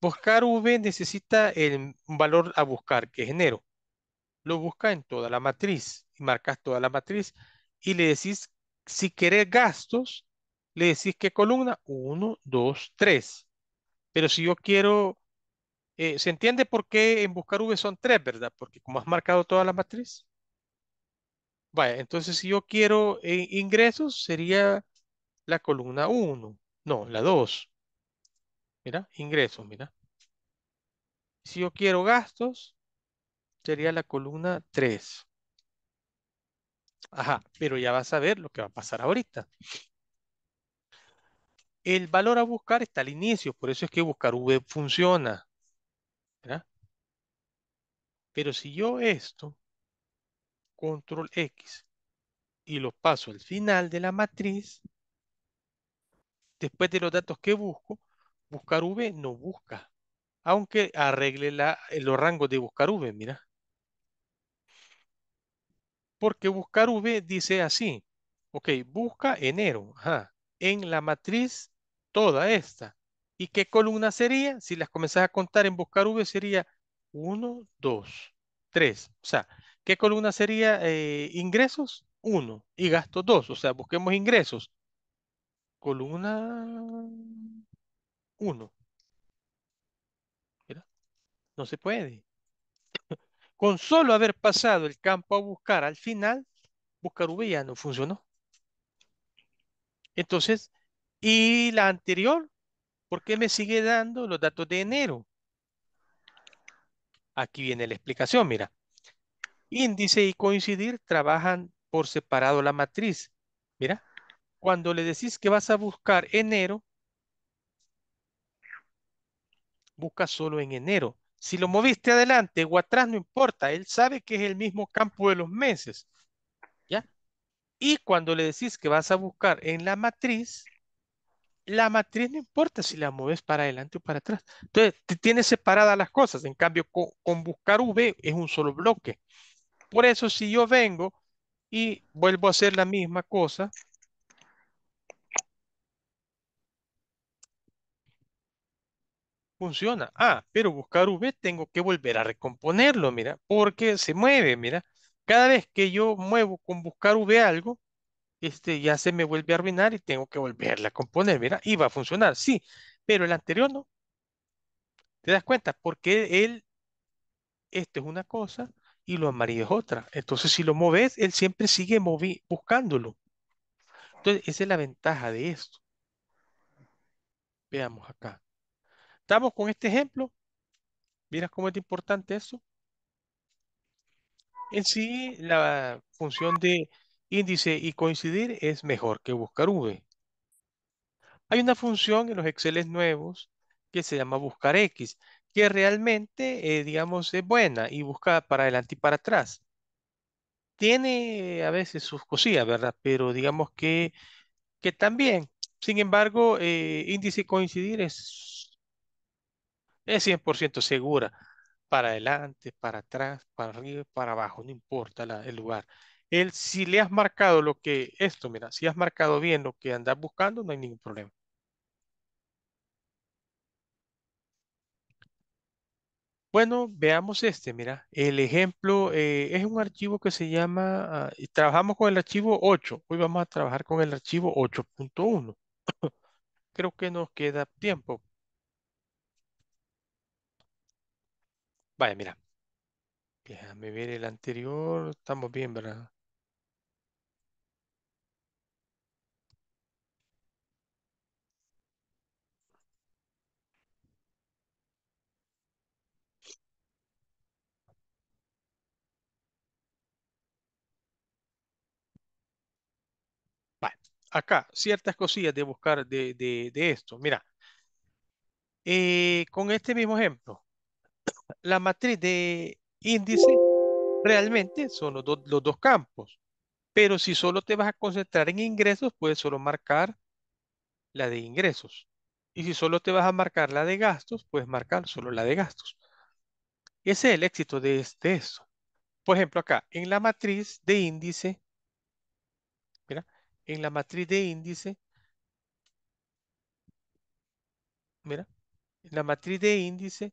Buscar V necesita el valor a buscar, que es enero. Lo busca en toda la matriz y marcas toda la matriz y le decís, si querés gastos, le decís qué columna, 1, 2, 3. Pero si yo quiero, eh, ¿se entiende por qué en buscar V son tres, verdad? Porque como has marcado toda la matriz. Vaya, entonces si yo quiero eh, ingresos, sería la columna 1, no, la 2. Mira, ingresos, mira. Si yo quiero gastos, sería la columna 3. Ajá, pero ya vas a ver lo que va a pasar ahorita. El valor a buscar está al inicio, por eso es que buscar V funciona. Pero si yo esto, control X, y lo paso al final de la matriz, después de los datos que busco, Buscar V no busca. Aunque arregle eh, los rangos de buscar V, mira. Porque buscar V dice así. Ok, busca enero. En la matriz, toda esta. ¿Y qué columna sería? Si las comenzás a contar en buscar V sería 1, 2, 3. O sea, ¿qué columna sería eh, ingresos? 1 y gasto 2. O sea, busquemos ingresos. Columna 1. No se puede. Con solo haber pasado el campo a buscar al final, buscar V ya no funcionó. Entonces, y la anterior, ¿por qué me sigue dando los datos de enero? Aquí viene la explicación, mira. Índice y coincidir trabajan por separado la matriz. Mira, cuando le decís que vas a buscar enero, busca solo en enero. Si lo moviste adelante o atrás, no importa, él sabe que es el mismo campo de los meses. ¿Ya? Y cuando le decís que vas a buscar en la matriz, la matriz no importa si la mueves para adelante o para atrás. Entonces, te tiene separadas las cosas. En cambio, con, con buscar V es un solo bloque. Por eso, si yo vengo y vuelvo a hacer la misma cosa, funciona. Ah, pero buscar V tengo que volver a recomponerlo, mira, porque se mueve, mira. Cada vez que yo muevo con buscar V algo, este ya se me vuelve a arruinar y tengo que volverla a componer, mira, y va a funcionar, sí, pero el anterior no. ¿Te das cuenta? Porque él, esto es una cosa y lo amarillo es otra. Entonces, si lo mueves él siempre sigue buscándolo. Entonces, esa es la ventaja de esto. Veamos acá. ¿Estamos con este ejemplo? ¿Miras cómo es importante eso? En sí, la función de índice y coincidir es mejor que buscar V. Hay una función en los Exceles nuevos que se llama buscar X, que realmente, eh, digamos, es buena y busca para adelante y para atrás. Tiene a veces sus cosillas, ¿verdad? Pero digamos que, que también. Sin embargo, eh, índice y coincidir es es 100% segura. Para adelante, para atrás, para arriba, para abajo, no importa el lugar. El, si le has marcado lo que, esto, mira, si has marcado bien lo que andas buscando, no hay ningún problema. Bueno, veamos este, mira, el ejemplo eh, es un archivo que se llama, ah, y trabajamos con el archivo 8, hoy vamos a trabajar con el archivo 8.1. Creo que nos queda tiempo Vaya, mira. Déjame ver el anterior. Estamos bien, ¿verdad? Acá, ciertas cosillas de buscar de, esto. Mira, eh, con este mismo ejemplo, la matriz de índice realmente son los, dos campos. Pero si solo te vas a concentrar en ingresos, puedes solo marcar la de ingresos. Y si solo te vas a marcar la de gastos, puedes marcar solo la de gastos. Ese es el éxito de, este, de esto. Por ejemplo, acá, en la matriz de índice, mira, en la matriz de índice, mira, en la matriz de índice,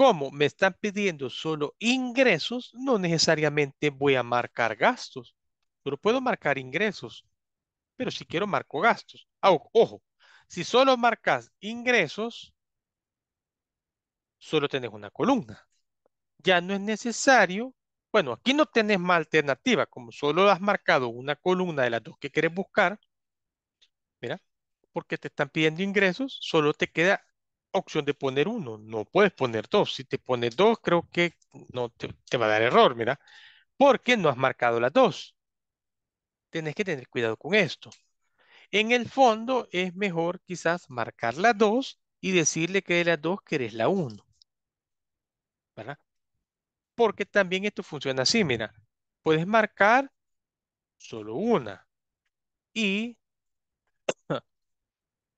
como me están pidiendo solo ingresos, no necesariamente voy a marcar gastos. Pero puedo marcar ingresos. Pero si quiero, marco gastos. ojo, si solo marcas ingresos, solo tenés una columna. Ya no es necesario. Bueno, aquí no tenés más alternativa. Como solo has marcado una columna de las dos que querés buscar, mira, porque te están pidiendo ingresos, solo te queda opción de poner uno, no puedes poner dos. Si te pones dos, creo que no te, va a dar error, mira, porque no has marcado las dos. Tienes que tener cuidado con esto. En el fondo es mejor quizás marcar la dos y decirle que de las dos querés la uno. ¿Verdad? Porque también esto funciona así, mira. Puedes marcar solo una y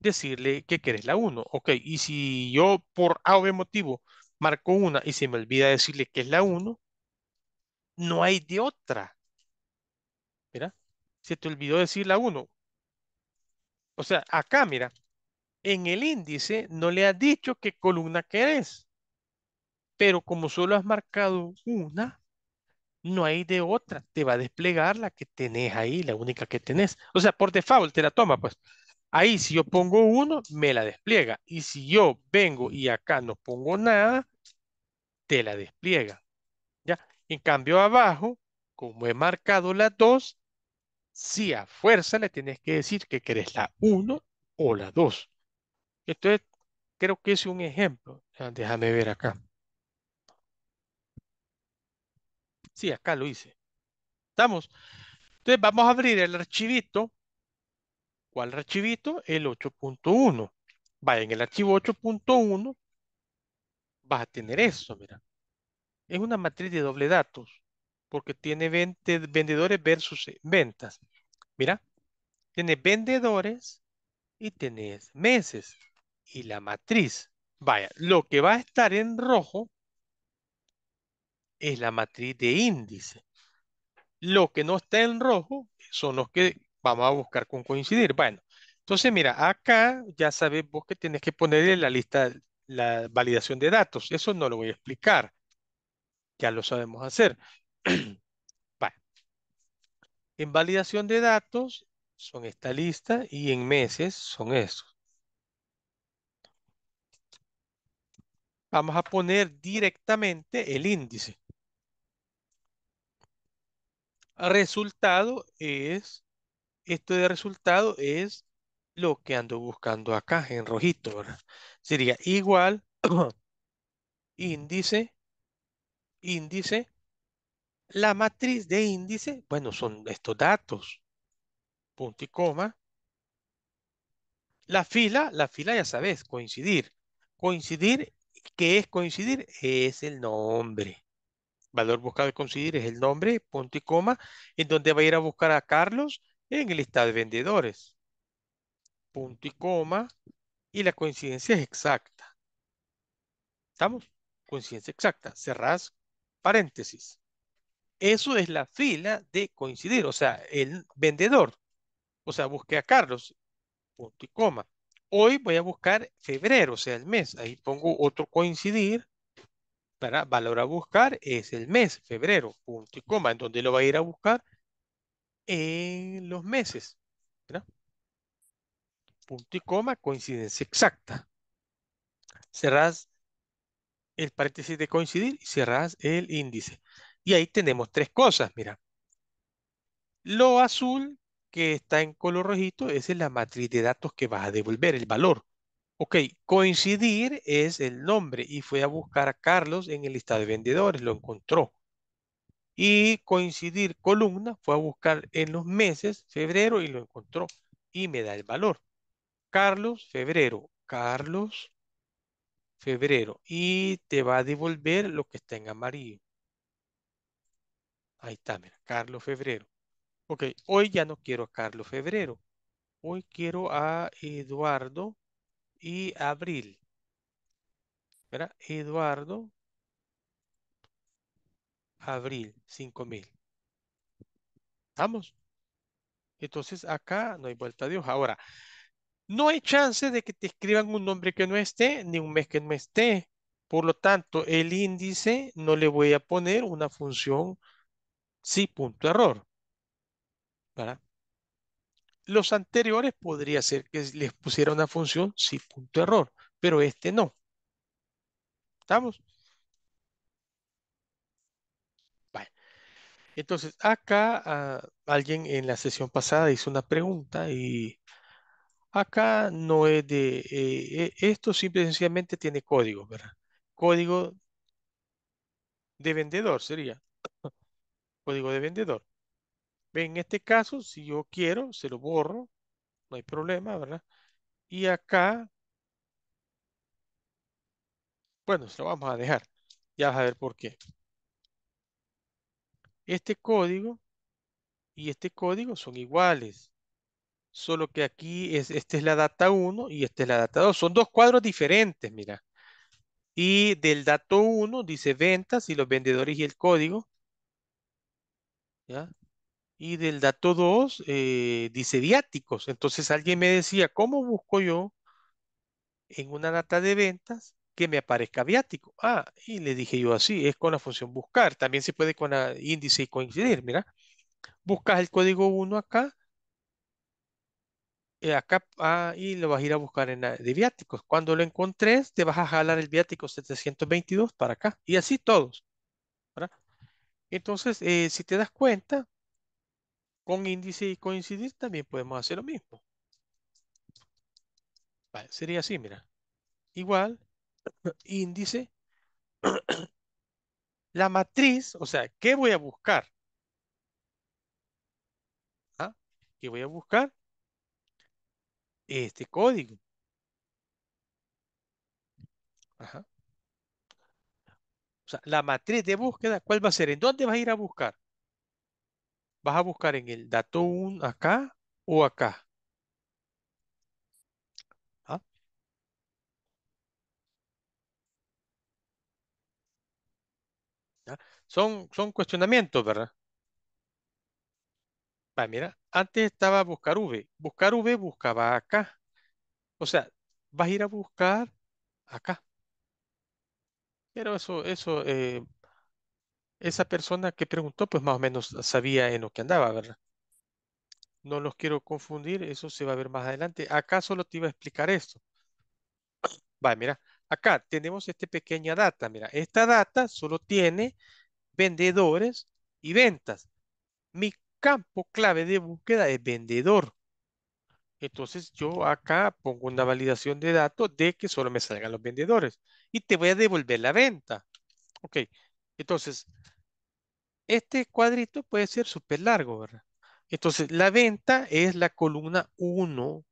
decirle que querés la 1. Ok, y si yo por A o motivo marco una y se me olvida decirle que es la 1, no hay de otra. Mira, se te olvidó decir la 1. O sea, acá, mira, en el índice no le has dicho qué columna querés. Pero como solo has marcado una, no hay de otra. Te va a desplegar la que tenés ahí, la única que tenés. O sea, por default te la toma, pues. Ahí si yo pongo uno, me la despliega. Y si yo vengo y acá no pongo nada, te la despliega. ¿Ya? En cambio abajo, como he marcado la 2, si a fuerza le tienes que decir que querés la 1 o la 2. Entonces, creo que es un ejemplo. Ah, déjame ver acá. Sí, acá lo hice. ¿Estamos? Entonces, vamos a abrir el archivito ¿Cuál archivito? El 8.1. Vaya, en el archivo 8.1 vas a tener esto. mira. Es una matriz de doble datos porque tiene vendedores versus eh, ventas. Mira, tienes vendedores y tienes meses y la matriz. Vaya, lo que va a estar en rojo es la matriz de índice. Lo que no está en rojo son los que vamos a buscar con coincidir. Bueno, entonces mira, acá ya sabes vos que tienes que poner en la lista, la validación de datos. Eso no lo voy a explicar. Ya lo sabemos hacer. En validación de datos son esta lista y en meses son estos. Vamos a poner directamente el índice resultado es esto de resultado es lo que ando buscando acá en rojito, ¿verdad? Sería igual índice, índice, la matriz de índice, bueno, son estos datos, punto y coma. La fila, la fila ya sabes, coincidir. Coincidir, ¿qué es coincidir? Es el nombre. Valor buscado de coincidir es el nombre, punto y coma, en donde va a ir a buscar a Carlos en el listado de vendedores. Punto y coma. Y la coincidencia es exacta. ¿Estamos? Coincidencia exacta. Cerrás paréntesis. Eso es la fila de coincidir. O sea, el vendedor. O sea, busqué a Carlos. Punto y coma. Hoy voy a buscar febrero, o sea, el mes. Ahí pongo otro coincidir. Para valor a buscar es el mes, febrero, punto y coma. ¿En dónde lo va a ir a buscar? en los meses. Punto y coma, coincidencia exacta. Cerrás el paréntesis de coincidir y cerrás el índice. Y ahí tenemos tres cosas, mira. Lo azul que está en color rojito, esa es la matriz de datos que vas a devolver, el valor. Ok, coincidir es el nombre y fue a buscar a Carlos en el listado de vendedores, lo encontró y coincidir columna, fue a buscar en los meses, febrero, y lo encontró y me da el valor. Carlos, febrero, Carlos, febrero, y te va a devolver lo que está en amarillo. Ahí está, mira, Carlos, febrero. Ok, hoy ya no quiero a Carlos, febrero. Hoy quiero a Eduardo y Abril. ¿Verdad? Eduardo abril, 5000. ¿Estamos? Entonces acá no hay vuelta a Dios Ahora, no hay chance de que te escriban un nombre que no esté, ni un mes que no esté. Por lo tanto, el índice no le voy a poner una función si punto error. Los anteriores podría ser que les pusiera una función sí punto error, pero este no. ¿Estamos? Entonces, acá ah, alguien en la sesión pasada hizo una pregunta y acá no es de... Eh, e, esto simple y sencillamente tiene código, ¿verdad? Código de vendedor sería. Código de vendedor. En este caso, si yo quiero, se lo borro. No hay problema, ¿verdad? Y acá... Bueno, se lo vamos a dejar. Ya vas a ver por qué. Este código y este código son iguales. Solo que aquí es, esta es la data 1 y esta es la data 2. Son dos cuadros diferentes, mira. Y del dato 1 dice ventas y los vendedores y el código. Y del dato 2 eh, dice diáticos. Entonces alguien me decía, ¿cómo busco yo en una data de ventas que me aparezca viático. Ah, y le dije yo así, es con la función buscar. También se puede con índice y coincidir, mira. Buscas el código 1 acá, eh, acá ah, y lo vas a ir a buscar en de viáticos. Cuando lo encontres, te vas a jalar el viático 722 para acá. Y así todos. ¿verdad? Entonces, eh, si te das cuenta, con índice y coincidir también podemos hacer lo mismo. sería así, mira. Igual, índice, la matriz, o sea, ¿qué voy a buscar? ¿Ah? ¿Qué voy a buscar? Este código. O sea, la matriz de búsqueda, ¿cuál va a ser? ¿En dónde vas a ir a buscar? ¿Vas a buscar en el dato 1 acá o acá? Son, cuestionamientos, ¿verdad? Vaya, mira, antes estaba buscar V. Buscar V buscaba acá. O sea, vas a ir a buscar acá. Pero eso, eso, eh, esa persona que preguntó, pues más o menos sabía en lo que andaba, ¿verdad? No los quiero confundir, eso se va a ver más adelante. Acá solo te iba a explicar esto. Va, mira, acá tenemos esta pequeña data. Mira, esta data solo tiene vendedores y ventas. Mi campo clave de búsqueda es vendedor. Entonces yo acá pongo una validación de datos de que solo me salgan los vendedores y te voy a devolver la venta. Ok, entonces este cuadrito puede ser súper largo, ¿verdad? Entonces la venta es la columna 1,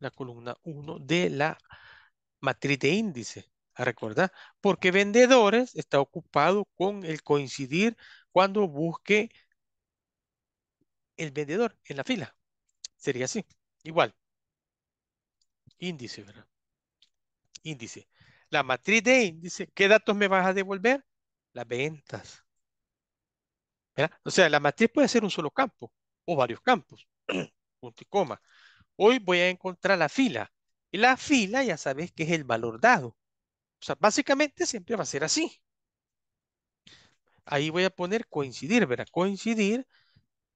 la columna 1 de la matriz de índice recordar, porque vendedores está ocupado con el coincidir cuando busque el vendedor en la fila. Sería así, igual. Índice, ¿verdad? Índice. La matriz de índice, ¿qué datos me vas a devolver? Las ventas. O sea, la matriz puede ser un solo campo o varios campos, punto y coma. Hoy voy a encontrar la fila. Y la fila ya sabes que es el valor dado. O sea, básicamente siempre va a ser así. Ahí voy a poner coincidir, ¿verdad? Coincidir,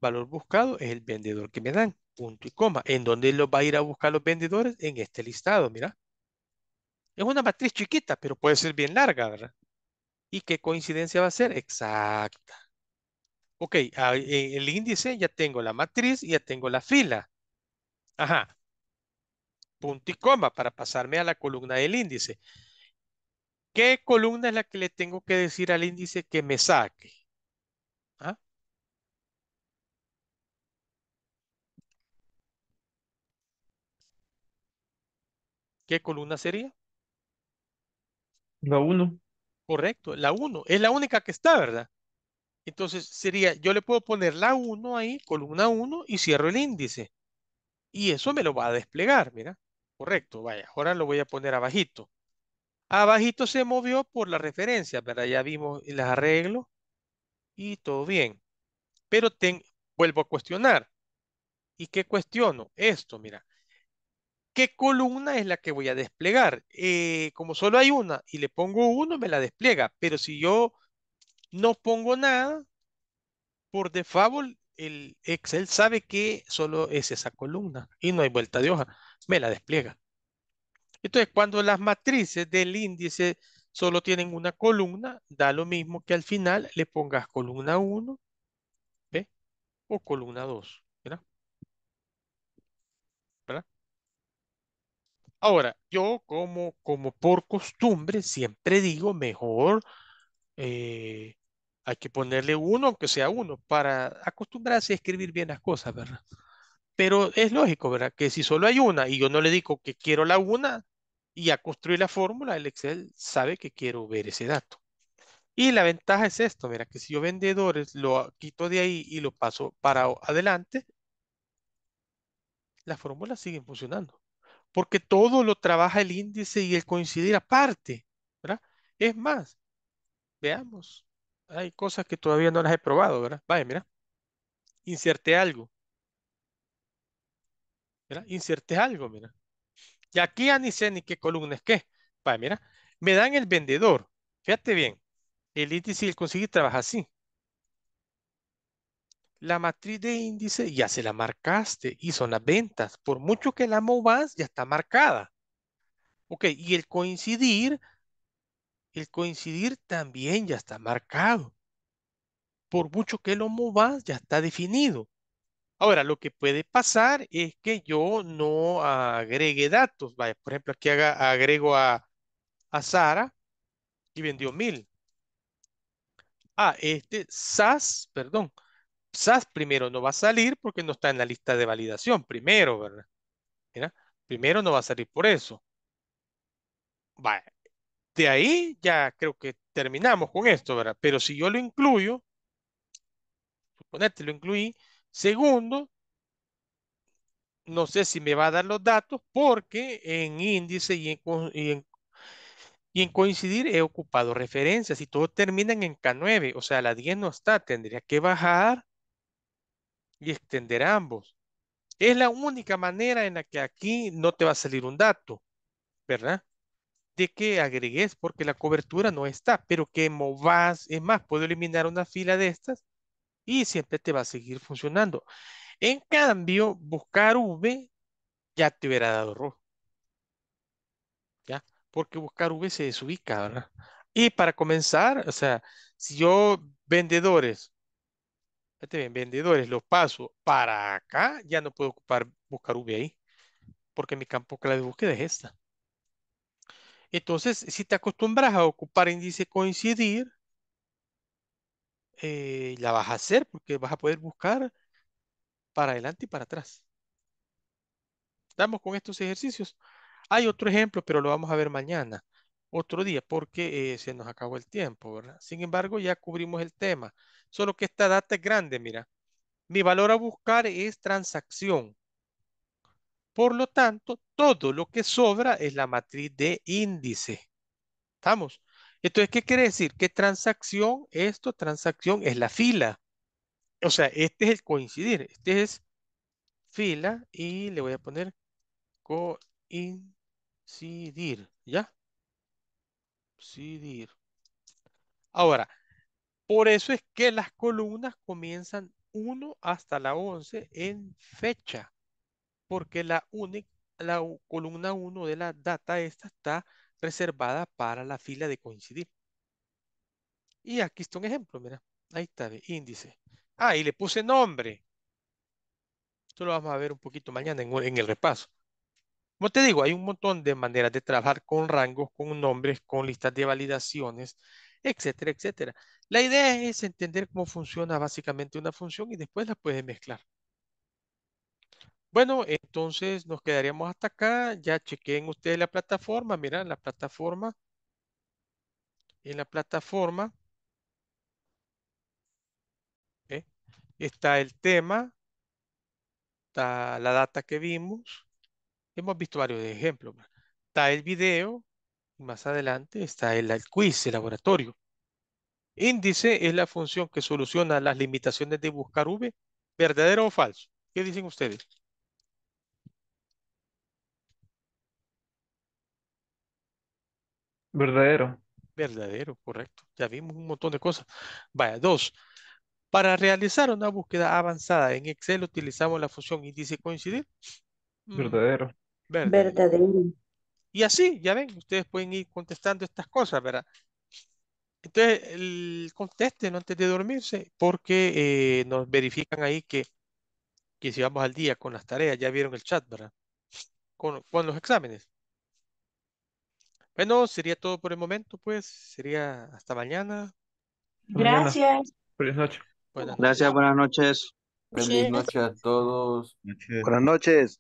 valor buscado es el vendedor que me dan, punto y coma. ¿En dónde lo va a ir a buscar los vendedores? En este listado, mira. Es una matriz chiquita, pero puede ser bien larga, ¿verdad? ¿Y qué coincidencia va a ser? Exacta. Ok, en el índice ya tengo la matriz y ya tengo la fila. Ajá. Punto y coma para pasarme a la columna del índice. ¿Qué columna es la que le tengo que decir al índice que me saque? ¿Ah? ¿Qué columna sería? La 1. Correcto, la 1. Es la única que está, ¿verdad? Entonces sería, yo le puedo poner la 1 ahí, columna 1, y cierro el índice. Y eso me lo va a desplegar, mira. Correcto, vaya. Ahora lo voy a poner abajito. Abajito se movió por la referencia, ¿verdad? Ya vimos el arreglo y todo bien. Pero vuelvo a cuestionar. ¿Y qué cuestiono? Esto, mira. ¿Qué columna es la que voy a desplegar? Eh, como solo hay una y le pongo uno, me la despliega. Pero si yo no pongo nada, por default, el Excel sabe que solo es esa columna y no hay vuelta de hoja. Me la despliega. Entonces, cuando las matrices del índice solo tienen una columna, da lo mismo que al final le pongas columna 1 o columna 2. ¿verdad? Ahora, yo como, como por costumbre siempre digo mejor eh, hay que ponerle uno, aunque sea uno, para acostumbrarse a escribir bien las cosas, ¿verdad? Pero es lógico, ¿verdad? Que si solo hay una y yo no le digo que quiero la una, y a construir la fórmula, el Excel sabe que quiero ver ese dato. Y la ventaja es esto, mira, que si yo vendedores lo quito de ahí y lo paso para adelante, las fórmulas siguen funcionando. Porque todo lo trabaja el índice y el coincidir aparte, ¿verdad? Es más, veamos, hay cosas que todavía no las he probado, ¿verdad? Vaya, mira, inserté algo. ¿verdad? Inserté algo, mira. Y aquí ya ni sé ni qué columna es qué. mira, me dan el vendedor. Fíjate bien, el índice y el conseguir trabaja así. La matriz de índice ya se la marcaste y son las ventas. Por mucho que la movas, ya está marcada. Ok, y el coincidir, el coincidir también ya está marcado. Por mucho que lo movas, ya está definido. Ahora, lo que puede pasar es que yo no agregue datos. por ejemplo, aquí agrego a, Sara y vendió mil. Ah, este SAS, perdón, SAS primero no va a salir porque no está en la lista de validación, primero, ¿verdad? primero no va a salir por eso. de ahí ya creo que terminamos con esto, ¿verdad? Pero si yo lo incluyo, suponete lo incluí, Segundo, no sé si me va a dar los datos porque en índice y en, y en, coincidir he ocupado referencias y todos terminan en K9, o sea, la 10 no está, tendría que bajar y extender ambos. Es la única manera en la que aquí no te va a salir un dato, ¿verdad? De que agregues porque la cobertura no está, pero que movas, es más, puedo eliminar una fila de estas y siempre te va a seguir funcionando. En cambio, buscar V ya te hubiera dado error ¿Ya? Porque buscar V se desubica, ¿verdad? Y para comenzar, o sea, si yo vendedores, fíjate bien, vendedores los paso para acá, ya no puedo ocupar buscar V ahí, porque mi campo clave de búsqueda es esta. Entonces, si te acostumbras a ocupar índice coincidir, eh, la vas a hacer porque vas a poder buscar para adelante y para atrás. Estamos con estos ejercicios. Hay otro ejemplo, pero lo vamos a ver mañana, otro día, porque eh, se nos acabó el tiempo, ¿verdad? Sin embargo, ya cubrimos el tema. Solo que esta data es grande, mira. Mi valor a buscar es transacción. Por lo tanto, todo lo que sobra es la matriz de índice. ¿Estamos? Entonces, ¿qué quiere decir? ¿Qué transacción? Esto, transacción es la fila. O sea, este es el coincidir. Este es fila y le voy a poner coincidir. ¿Ya? Coincidir. Ahora, por eso es que las columnas comienzan 1 hasta la 11 en fecha. Porque la, única, la columna 1 de la data esta está reservada para la fila de coincidir. Y aquí está un ejemplo, mira. Ahí está, de índice. Ah, y le puse nombre. Esto lo vamos a ver un poquito mañana en, en el repaso. Como te digo, hay un montón de maneras de trabajar con rangos, con nombres, con listas de validaciones, etcétera, etcétera. La idea es entender cómo funciona básicamente una función y después la puedes mezclar. Bueno, entonces nos quedaríamos hasta acá. Ya chequen ustedes la plataforma. Miren, la plataforma. En la plataforma ¿eh? está el tema, está la data que vimos. Hemos visto varios ejemplos. Está el video más adelante está el, el quiz, el laboratorio. Índice es la función que soluciona las limitaciones de buscar V, verdadero o falso. ¿Qué dicen ustedes? Verdadero. Verdadero, correcto. Ya vimos un montón de cosas. Vaya, dos. Para realizar una búsqueda avanzada en Excel utilizamos la función índice coincidir. Mm, verdadero. Verdadero. Y así, ya ven, ustedes pueden ir contestando estas cosas, ¿verdad? Entonces, el, contesten antes de dormirse porque eh, nos verifican ahí que, que si vamos al día con las tareas, ya vieron el chat, ¿verdad? Con, con los exámenes. Bueno, sería todo por el momento, pues. Sería hasta mañana. Gracias. Buenas noches. Buenas noches. buenas noches. a todos. Buenas noches.